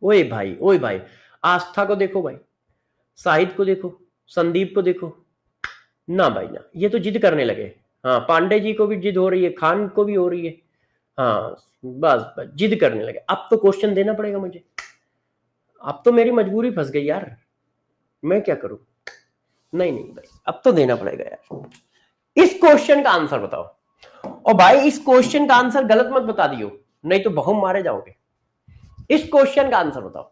ओए भाई ओए भाई आस्था को देखो भाई साहिद को देखो संदीप को देखो ना भाई ना ये तो जिद करने लगे हाँ पांडे जी को भी जिद हो रही है खान को भी हो रही है हाँ बस बस जिद करने लगे अब तो क्वेश्चन देना पड़ेगा मुझे अब तो मेरी मजबूरी फंस गई यार मैं क्या करूं नहीं नहीं भाई अब तो देना पड़ेगा यार इस क्वेश्चन का आंसर बताओ और भाई इस क्वेश्चन का आंसर गलत मत बता दियो नहीं तो बहुत मारे जाओगे इस क्वेश्चन का आंसर बताओ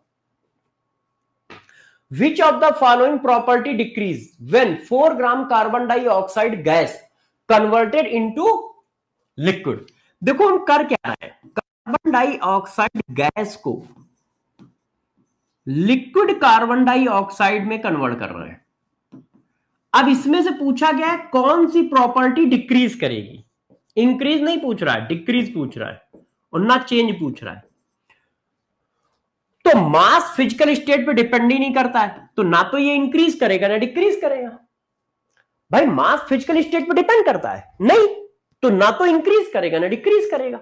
which of the following property decrease when four gram carbon dioxide gas converted into liquid देखो हम कर क्या रहे हैं कार्बन डाइऑक्साइड गैस को लिक्विड कार्बन डाइऑक्साइड में कन्वर्ट कर रहे हैं अब इसमें से पूछा गया है कौन सी प्रॉपर्टी डिक्रीज करेगी इंक्रीज नहीं पूछ रहा है डिक्रीज पूछ रहा है और ना चेंज पूछ रहा है तो मास फिजिकल स्टेट पे डिपेंड ही नहीं करता है तो ना तो ये इंक्रीज करेगा ना डिक्रीज करेगा भाई मास फिजिकल स्टेट पे डिपेंड करता है नहीं तो ना तो इंक्रीज करेगा ना डिक्रीज करेगा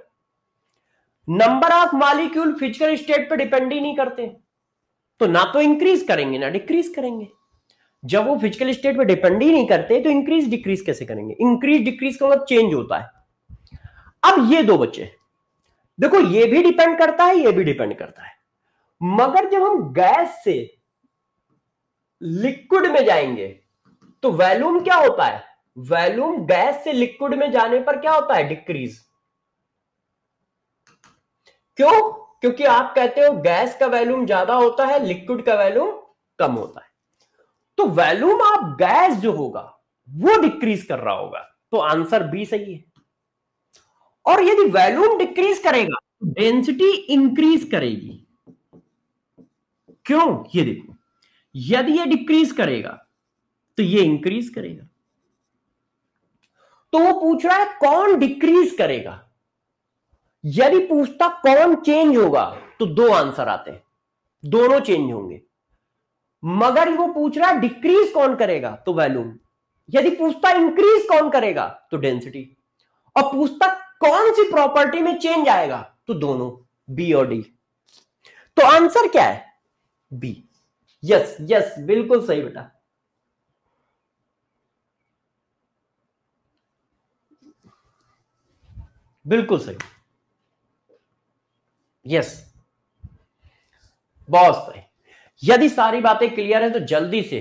number of molecule physical state पर डिपेंड ही नहीं करते तो ना तो इंक्रीज करेंगे ना डिक्रीज करेंगे जब वो फिजिकल स्टेट पर डिपेंड ही नहीं करते तो इंक्रीज डिक्रीज कैसे करेंगे इंक्रीज डिक्रीज का मतलब चेंज होता है अब ये दो बच्चे देखो ये भी डिपेंड करता है ये भी डिपेंड करता है मगर जब हम गैस से लिक्विड में जाएंगे तो वैल्यूम क्या होता है वैल्यूम गैस से लिक्विड में जाने पर क्या होता है डिक्रीज क्यों क्योंकि आप कहते हो गैस का वैल्यूम ज्यादा होता है लिक्विड का वैल्यूम कम होता है तो वैल्यूम आप गैस जो होगा वो डिक्रीज कर रहा होगा तो आंसर बी सही है और यदि वैल्यूम डिक्रीज करेगा तो डेंसिटी इंक्रीज करेगी क्यों ये देखो यदि ये डिक्रीज करेगा तो ये इंक्रीज करेगा तो वो पूछ रहा है कौन डिक्रीज करेगा यदि पूछता कौन चेंज होगा तो दो आंसर आते हैं दोनों चेंज होंगे मगर वो पूछ रहा है डिक्रीज कौन करेगा तो वैल्यूम यदि पूछता इंक्रीज कौन करेगा तो डेंसिटी और पूछता कौन सी प्रॉपर्टी में चेंज आएगा तो दोनों बी और डी तो आंसर क्या है बी यस यस बिल्कुल सही बेटा बिल्कुल सही यस बहुत सही यदि सारी बातें क्लियर है तो जल्दी से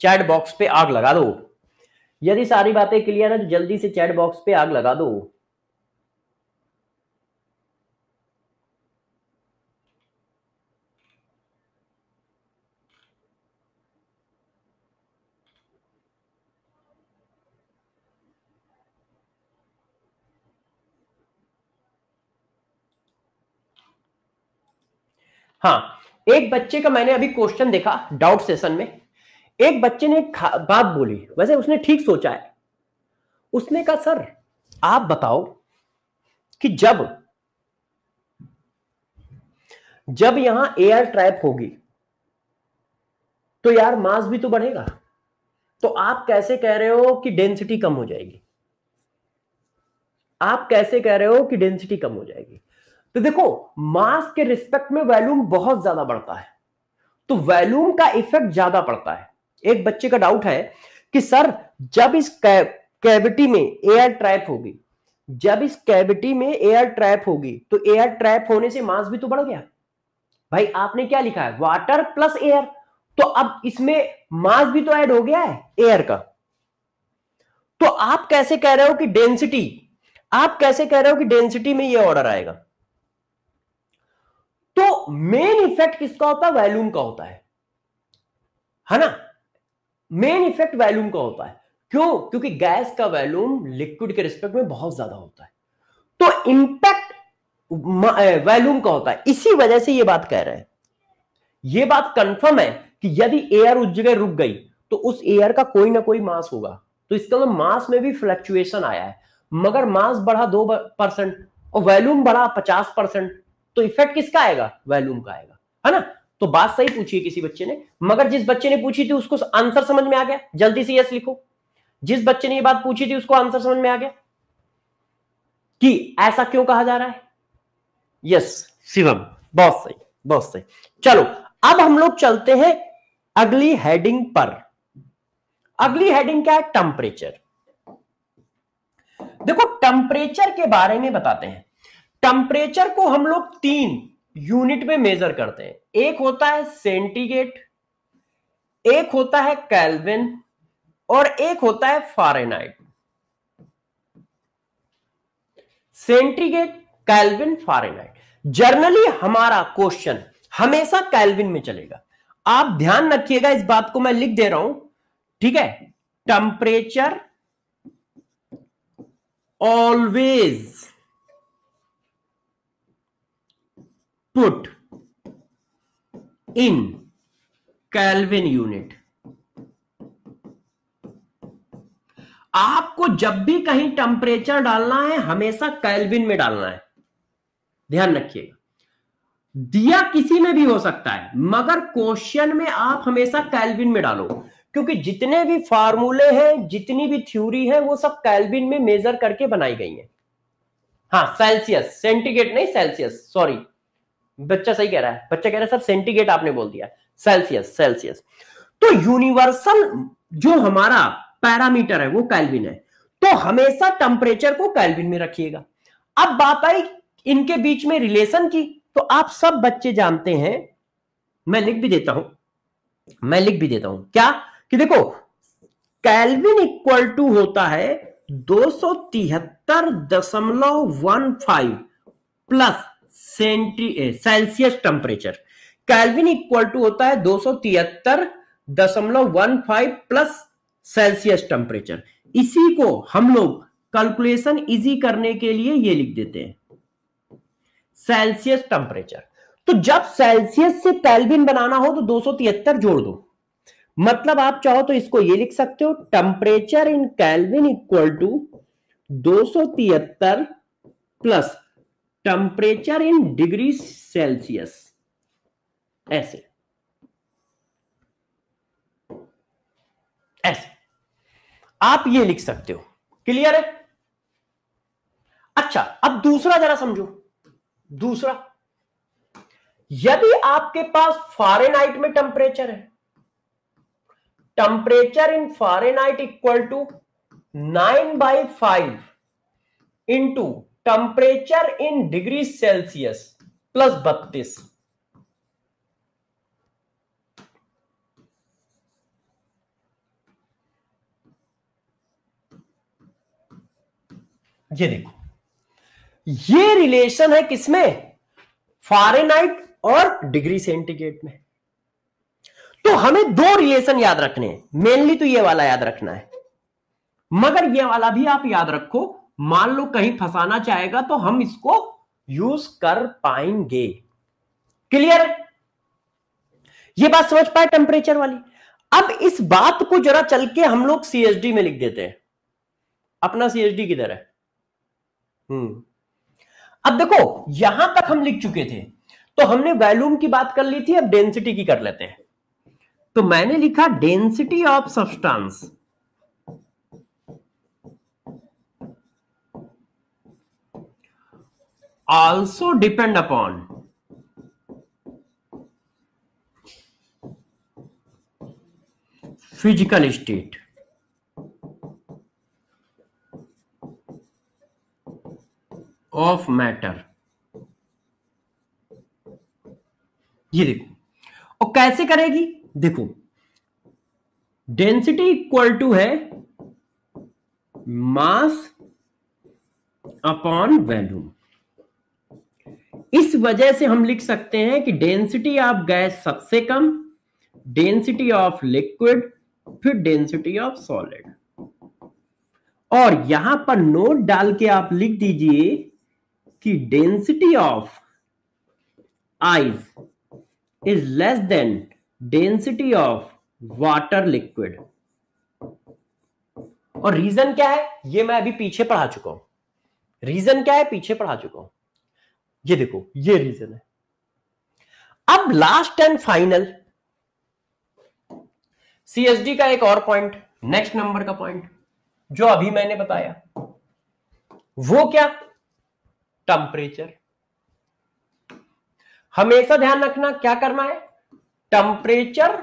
चैट बॉक्स पे आग लगा दो यदि सारी बातें क्लियर है तो जल्दी से चैट बॉक्स पे आग लगा दो हाँ एक बच्चे का मैंने अभी क्वेश्चन देखा डाउट सेशन में एक बच्चे ने बात बोली वैसे उसने ठीक सोचा है उसने कहा सर आप बताओ कि जब जब यहां एयर ट्रैप होगी तो यार मास भी तो बढ़ेगा तो आप कैसे कह रहे हो कि डेंसिटी कम हो जाएगी आप कैसे कह रहे हो कि डेंसिटी कम हो जाएगी तो देखो मास के रिस्पेक्ट में वैल्यूम बहुत ज्यादा बढ़ता है तो वैल्यूम का इफेक्ट ज्यादा पड़ता है एक बच्चे का डाउट है कि सर जब इस कैविटी में एयर ट्रैप होगी जब इस कैविटी में एयर ट्रैप होगी तो एयर ट्रैप होने से मास भी तो बढ़ गया भाई आपने क्या लिखा है वाटर प्लस एयर तो अब इसमें मास भी तो ऐड हो गया है एयर का तो आप कैसे कह रहे हो कि डेंसिटी आप कैसे कह रहे हो कि डेंसिटी में ये ऑर्डर आएगा तो मेन इफेक्ट किसका होता है वैल्यूम का होता है है ना मेन इफेक्ट वैल्यूम का होता है क्यों क्योंकि गैस का वैल्यूम लिक्विड के रिस्पेक्ट में बहुत ज्यादा होता है तो इंपैक्ट वैल्यूम का होता है इसी वजह से यह बात कह रहे हैं यह बात कंफर्म है कि यदि एयर उस जगह रुक गई तो उस एयर का कोई ना कोई मास होगा तो इसका मतलब मास में भी फ्लक्चुएशन आया है मगर मास बढ़ा दो परसेंट और वैल्यूम बढ़ा पचास परसेंट तो इफेक्ट किसका आएगा वैल्यूम का आएगा है ना तो बात सही पूछी है किसी बच्चे ने मगर जिस बच्चे ने पूछी थी उसको आंसर समझ में आ गया जल्दी से यस लिखो जिस बच्चे ने ये बात पूछी थी उसको आंसर समझ में आ गया कि ऐसा क्यों कहा जा रहा है यस शिवम बहुत सही बहुत सही चलो अब हम लोग चलते हैं अगली हेडिंग पर अगली हेडिंग क्या है टेम्परेचर देखो टेम्परेचर के बारे में बताते हैं टेम्परेचर को हम लोग तीन यूनिट में मेजर करते हैं एक होता है सेंटीग्रेड एक होता है कैलविन और एक होता है Fahrenheit centigrade kelvin Fahrenheit generally हमारा क्वेश्चन हमेशा कैलविन में चलेगा आप ध्यान रखिएगा इस बात को मैं लिख दे रहा हूं ठीक है temperature always put in kelvin unit आपको जब भी कहीं टेम्परेचर डालना है हमेशा कैलविन में डालना है ध्यान रखिएगा दिया किसी में भी हो सकता है मगर क्वेश्चन में आप हमेशा कैलविन में डालो क्योंकि जितने भी फार्मूले हैं जितनी भी थ्योरी है वो सब कैल्विन में मेजर करके बनाई गई है हाँ सेल्सियस सेंटीग्रेड नहीं सेल्सियस सॉरी बच्चा सही कह रहा है बच्चा कह रहा है सर सेंटीग्रेड आपने बोल दिया सेल्सियस सेल्सियस तो यूनिवर्सल जो हमारा पैरामीटर है वो कैलविन है तो हमेशा टेम्परेचर को कैलविन में रखिएगा अब बात आई इनके बीच में रिलेशन की तो आप सब बच्चे जानते हैं मैं लिख भी देता हूं मैं लिख भी देता हूं क्या कि देखो कैलविन इक्वल टू होता है दो सौ तिहत्तर दशमलव one five plus centi Celsius temperature kelvin equal to होता है दो सौ तिहत्तर दशमलव one five plus Celsius temperature इसी को हम लोग कैलकुलेशन इजी करने के लिए ये लिख देते हैं सेल्सियस टेम्परेचर तो जब सेल्सियस से कैलविन बनाना हो तो दो सौ तिहत्तर जोड़ दो मतलब आप चाहो तो इसको ये लिख सकते हो temperature in kelvin equal to दो सौ तिहत्तर plus temperature in degree Celsius ऐसे ऐसे आप ये लिख सकते हो क्लियर है अच्छा अब दूसरा जरा समझो दूसरा यदि आपके पास फारेनहाइट में टेम्परेचर है temperature in Fahrenheit equal to nine by five into temperature in degree Celsius plus बत्तीस ये देखो ये रिलेशन है किसमें फारेनहाइट और डिग्री सेंटीग्रेड में तो हमें दो रिलेशन याद रखने हैं मेनली तो ये वाला याद रखना है मगर ये वाला भी आप याद रखो मान लो कहीं फंसाना चाहेगा तो हम इसको यूज कर पाएंगे क्लियर ये बात समझ पाए टेम्परेचर वाली अब इस बात को जरा चल के हम लोग सीएसडी में लिख देते हैं अपना सीएसडी किधर है हम्म अब देखो यहां तक हम लिख चुके थे तो हमने वैल्यूम की बात कर ली थी अब डेंसिटी की कर लेते हैं तो मैंने लिखा density of substance also depend upon physical state of matter ये देखो और कैसे करेगी देखो डेंसिटी इक्वल टू है मास अपॉन वैल्यूम इस वजह से हम लिख सकते हैं कि डेंसिटी ऑफ गैस सबसे कम डेंसिटी ऑफ लिक्विड फिर डेंसिटी ऑफ सॉलिड और यहां पर नोट डाल के आप लिख दीजिए कि density of ice is less than density of water liquid और रीजन क्या है ये मैं अभी पीछे पढ़ा चुका हूं रीजन क्या है पीछे पढ़ा चुका हूं ये देखो ये रीजन है अब लास्ट एंड फाइनल सीएसडी का एक और पॉइंट नेक्स्ट नंबर का पॉइंट जो अभी मैंने बताया वो क्या टेम्परेचर हमेशा ध्यान रखना क्या करना है temperature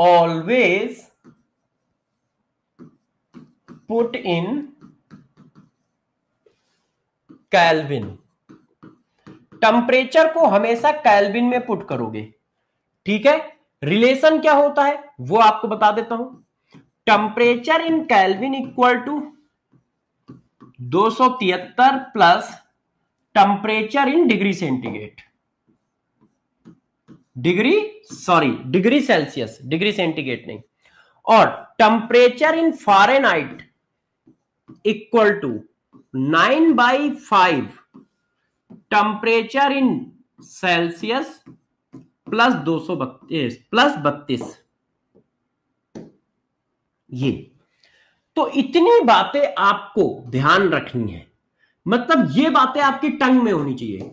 always put in kelvin temperature को हमेशा कैल्विन में पुट करोगे ठीक है रिलेशन क्या होता है वो आपको बता देता हूं temperature in kelvin equal to दो plus temperature in degree centigrade degree sorry degree Celsius degree centigrade नहीं और temperature in Fahrenheit equal to nine by five temperature in Celsius plus दो सौ बत्तीस प्लस बत्तीस ये तो इतनी बातें आपको ध्यान रखनी है मतलब ये बातें आपकी टंग में होनी चाहिए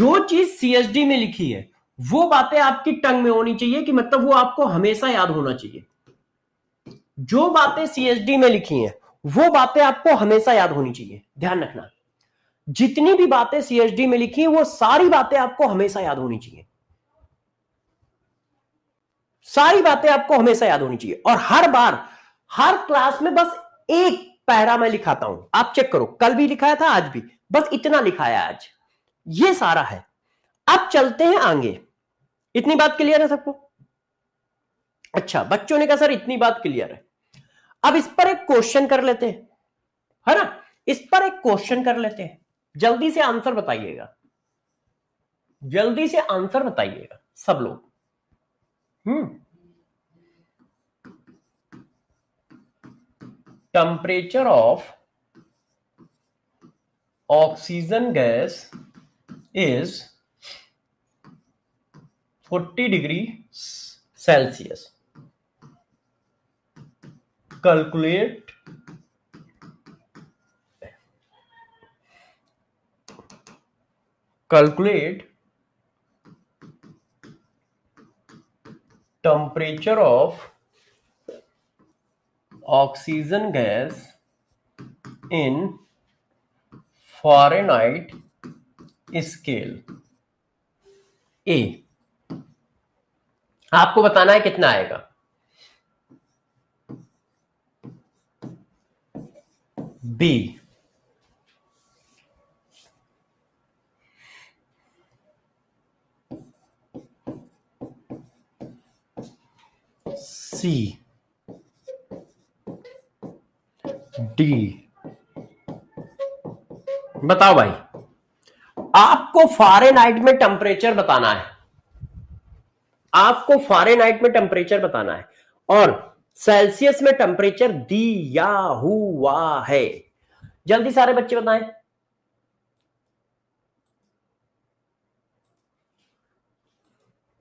जो चीज सीएसडी में लिखी है वो बातें आपकी टंग में होनी चाहिए कि मतलब वो आपको हमेशा याद होना चाहिए जो बातें सीएसडी में लिखी हैं वो बातें आपको हमेशा याद होनी चाहिए ध्यान रखना जितनी भी बातें सीएसडी में लिखी वो सारी बातें आपको हमेशा याद होनी चाहिए सारी बातें आपको हमेशा याद होनी चाहिए और हर बार हर क्लास में बस एक पैरा मैं लिखाता हूं आप चेक करो कल भी लिखाया था आज भी बस इतना लिखाया आज ये सारा है अब चलते हैं आगे इतनी बात क्लियर है सबको अच्छा बच्चों ने कहा सर इतनी बात क्लियर है अब इस पर एक क्वेश्चन कर लेते हैं है ना इस पर एक क्वेश्चन कर लेते हैं जल्दी से आंसर बताइएगा जल्दी से आंसर बताइएगा सब लोग hmm temperature of oxygen gas is 40 degree Celsius calculate calculate temperature of oxygen gas in Fahrenheit scale ए आपको बताना है कितना आएगा B C डी बताओ भाई आपको फारेनहाइट में टेम्परेचर बताना है आपको फारेनहाइट में टेम्परेचर बताना है और सेल्सियस में टेम्परेचर दिया हुआ है जल्दी सारे बच्चे बताएं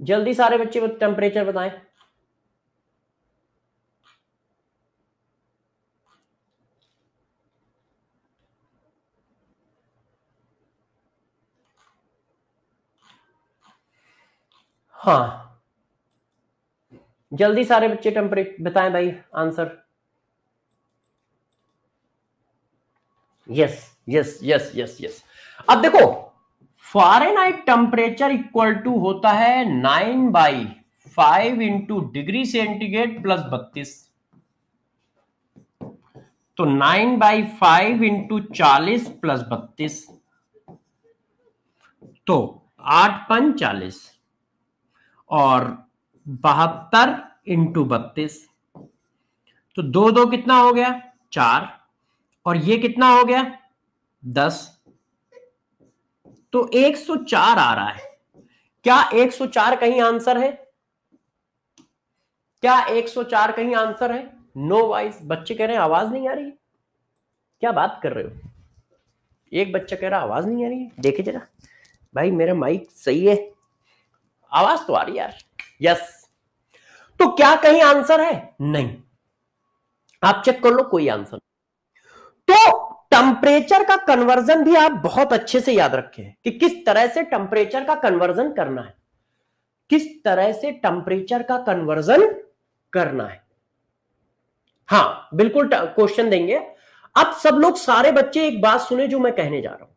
जल्दी सारे बच्चे टेम्परेचर बताएं हाँ जल्दी सारे बच्चे टेम्परेचर बताएं भाई answer yes yes yes yes yes अब देखो फॉरेनाइट टेम्परेचर इक्वल टू होता है nine by five into degree centigrade plus बत्तीस तो नाइन बाई फाइव इंटू चालीस प्लस बत्तीस तो आठ पन चालीस और बहत्तर इंटू बत्तीस तो दो दो कितना हो गया चार और ये कितना हो गया दस तो 104 आ रहा है क्या 104 कहीं आंसर है क्या 104 कहीं आंसर है नो no वाइस बच्चे कह रहे हैं आवाज नहीं आ रही क्या बात कर रहे हो एक बच्चा कह रहा आवाज नहीं आ रही है देखे जरा भाई मेरा माइक सही है आवाज तो आ रही यार यस तो क्या कहीं आंसर है नहीं आप चेक कर लो कोई आंसर तो टेम्परेचर का कन्वर्जन भी आप बहुत अच्छे से याद रखें कि किस तरह से टेम्परेचर का कन्वर्जन करना है किस तरह से टेम्परेचर का कन्वर्जन करना है हां बिल्कुल क्वेश्चन देंगे अब सब लोग सारे बच्चे एक बात सुने जो मैं कहने जा रहा हूं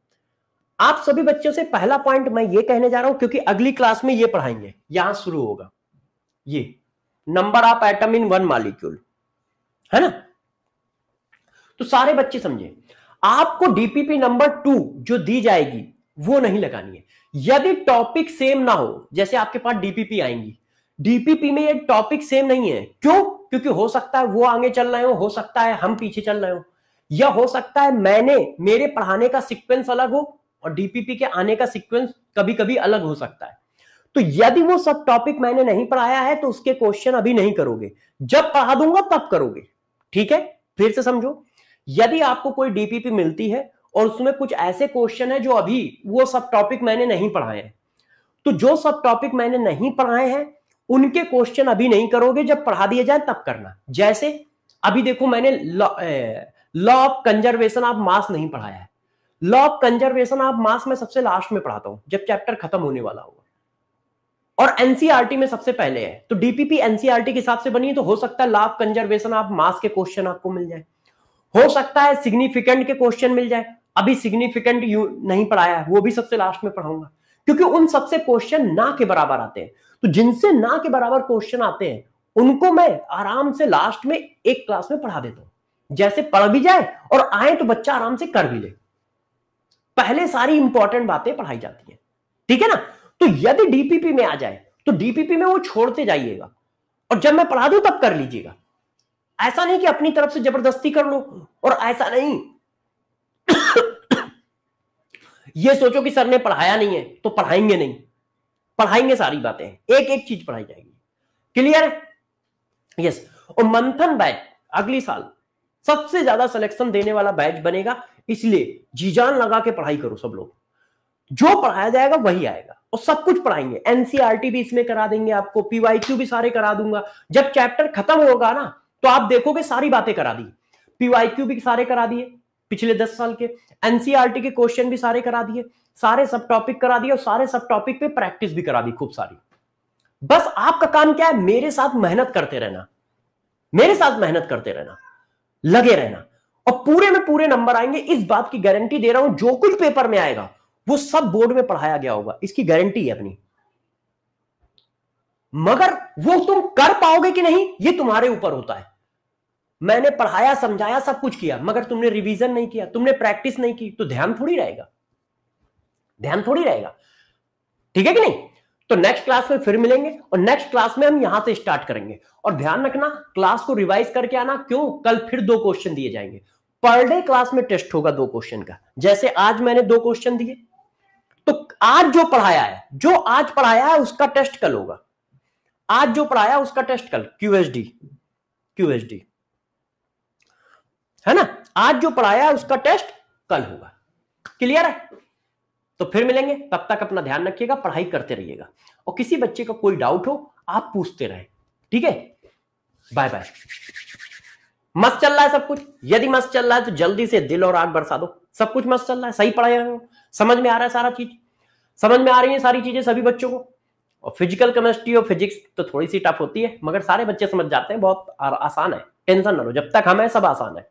आप सभी बच्चों से पहला पॉइंट मैं ये कहने जा रहा हूं क्योंकि अगली क्लास में ये पढ़ाएंगे यहां शुरू होगा ये number of atom in one molecule है ना तो सारे बच्चे समझे आपको डीपीपी नंबर टू जो दी जाएगी वो नहीं लगानी है यदि टॉपिक सेम ना हो जैसे आपके पास डीपीपी आएंगी डीपीपी में ये टॉपिक सेम नहीं है क्यों क्योंकि हो सकता है वो आगे चल रहे हो हो सकता है हम पीछे चल रहे हो या हो सकता है मैंने मेरे पढ़ाने का सीक्वेंस अलग हो और डीपीपी के आने का सीक्वेंस कभी कभी अलग हो सकता है तो यदि वो सब टॉपिक मैंने नहीं पढ़ाया है तो उसके क्वेश्चन अभी नहीं करोगे जब पढ़ा दूंगा तब करोगे ठीक है फिर से समझो यदि आपको कोई डीपीपी मिलती है और उसमें कुछ ऐसे क्वेश्चन है जो अभी वो सब टॉपिक मैंने नहीं पढ़ाए हैं तो जो सब टॉपिक मैंने नहीं पढ़ाए हैं उनके क्वेश्चन अभी नहीं करोगे जब पढ़ा दिए जाए तब करना जैसे अभी देखो मैंने law of conservation of mass नहीं पढ़ाया है law of conservation of mass में सबसे लास्ट में पढ़ाता हूं जब चैप्टर खत्म होने वाला होगा और एनसीआरटी e में सबसे पहले है तो डीपीपी एनसीआरटी e के हिसाब से बनी है तो हो सकता है law of conservation of mass के क्वेश्चन आपको मिल जाए हो सकता है सिग्निफिकेंट के क्वेश्चन मिल जाए अभी सिग्निफिकेंट यू नहीं पढ़ाया वो भी सबसे लास्ट में पढ़ाऊंगा क्योंकि उन सबसे क्वेश्चन ना के बराबर आते हैं तो जिनसे ना के बराबर क्वेश्चन आते हैं उनको मैं आराम से लास्ट में एक क्लास में पढ़ा देता हूं जैसे पढ़ भी जाए और आए तो बच्चा आराम से कर भी ले पहले सारी इंपॉर्टेंट बातें पढ़ाई जाती हैं ठीक है ना तो यदि डीपीपी में आ जाए तो डीपीपी में वो छोड़ते जाइएगा और जब मैं पढ़ा दू तब कर लीजिएगा ऐसा नहीं कि अपनी तरफ से जबरदस्ती कर लो और ऐसा नहीं ये सोचो कि सर ने पढ़ाया नहीं है तो पढ़ाएंगे नहीं पढ़ाएंगे सारी बातें एक एक चीज पढ़ाई जाएगी क्लियर यस और मंथन बैच अगली साल सबसे ज्यादा सिलेक्शन देने वाला बैच बनेगा इसलिए जीजान लगा के पढ़ाई करो सब लोग जो पढ़ाया जाएगा वही आएगा और सब कुछ पढ़ाएंगे एनसीआरटी e भी इसमें करा देंगे आपको पीवाईक्यू भी सारे करा दूंगा जब चैप्टर खत्म होगा ना तो आप देखोगे सारी बातें करा दी पीवाईक्यू भी सारे करा दिए पिछले दस साल के एनसीआरटी e के क्वेश्चन भी सारे करा दिए सारे सब टॉपिक करा दिए और सारे सब टॉपिक पे प्रैक्टिस भी करा दी खूब सारी बस आपका काम क्या है मेरे साथ मेहनत करते रहना मेरे साथ मेहनत करते रहना लगे रहना और पूरे में पूरे नंबर आएंगे इस बात की गारंटी दे रहा हूं जो कुछ पेपर में आएगा वो सब बोर्ड में पढ़ाया गया होगा इसकी गारंटी है अपनी मगर वो तुम कर पाओगे कि नहीं ये तुम्हारे ऊपर होता है मैंने पढ़ाया समझाया सब कुछ किया मगर तुमने रिवीजन नहीं किया तुमने प्रैक्टिस नहीं की तो ध्यान थोड़ी रहेगा ध्यान थोड़ी रहेगा ठीक है कि नहीं तो नेक्स्ट क्लास में फिर मिलेंगे और नेक्स्ट क्लास में हम यहां से स्टार्ट करेंगे और ध्यान रखना क्लास को रिवाइज करके आना क्यों कल फिर दो क्वेश्चन दिए जाएंगे पर डे क्लास में टेस्ट होगा दो क्वेश्चन का जैसे आज मैंने दो क्वेश्चन दिए तो आज जो पढ़ाया है जो आज पढ़ाया है उसका टेस्ट कल होगा आज जो पढ़ाया उसका टेस्ट कल क्यूएसडी क्यूएसडी है ना आज जो पढ़ाया उसका टेस्ट कल होगा क्लियर है तो फिर मिलेंगे तब तक अपना ध्यान रखिएगा पढ़ाई करते रहिएगा और किसी बच्चे का कोई डाउट हो आप पूछते रहे ठीक है बाय बाय मस्त चल रहा है सब कुछ यदि मस्त चल रहा है तो जल्दी से दिल और आग बरसा दो सब कुछ मस्त चल रहा है सही पढ़ाया समझ में आ रहा है सारा चीज समझ में आ रही है सारी चीजें सभी बच्चों को और फिजिकल केमिस्ट्री और फिजिक्स तो थोड़ी सी टफ होती है मगर सारे बच्चे समझ जाते हैं बहुत आसान है टेंशन ना लो जब तक हम है सब आसान है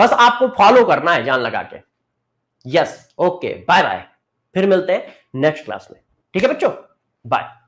बस आपको फॉलो करना है जान लगा के यस ओके बाय बाय फिर मिलते हैं नेक्स्ट क्लास में ठीक है बच्चों बाय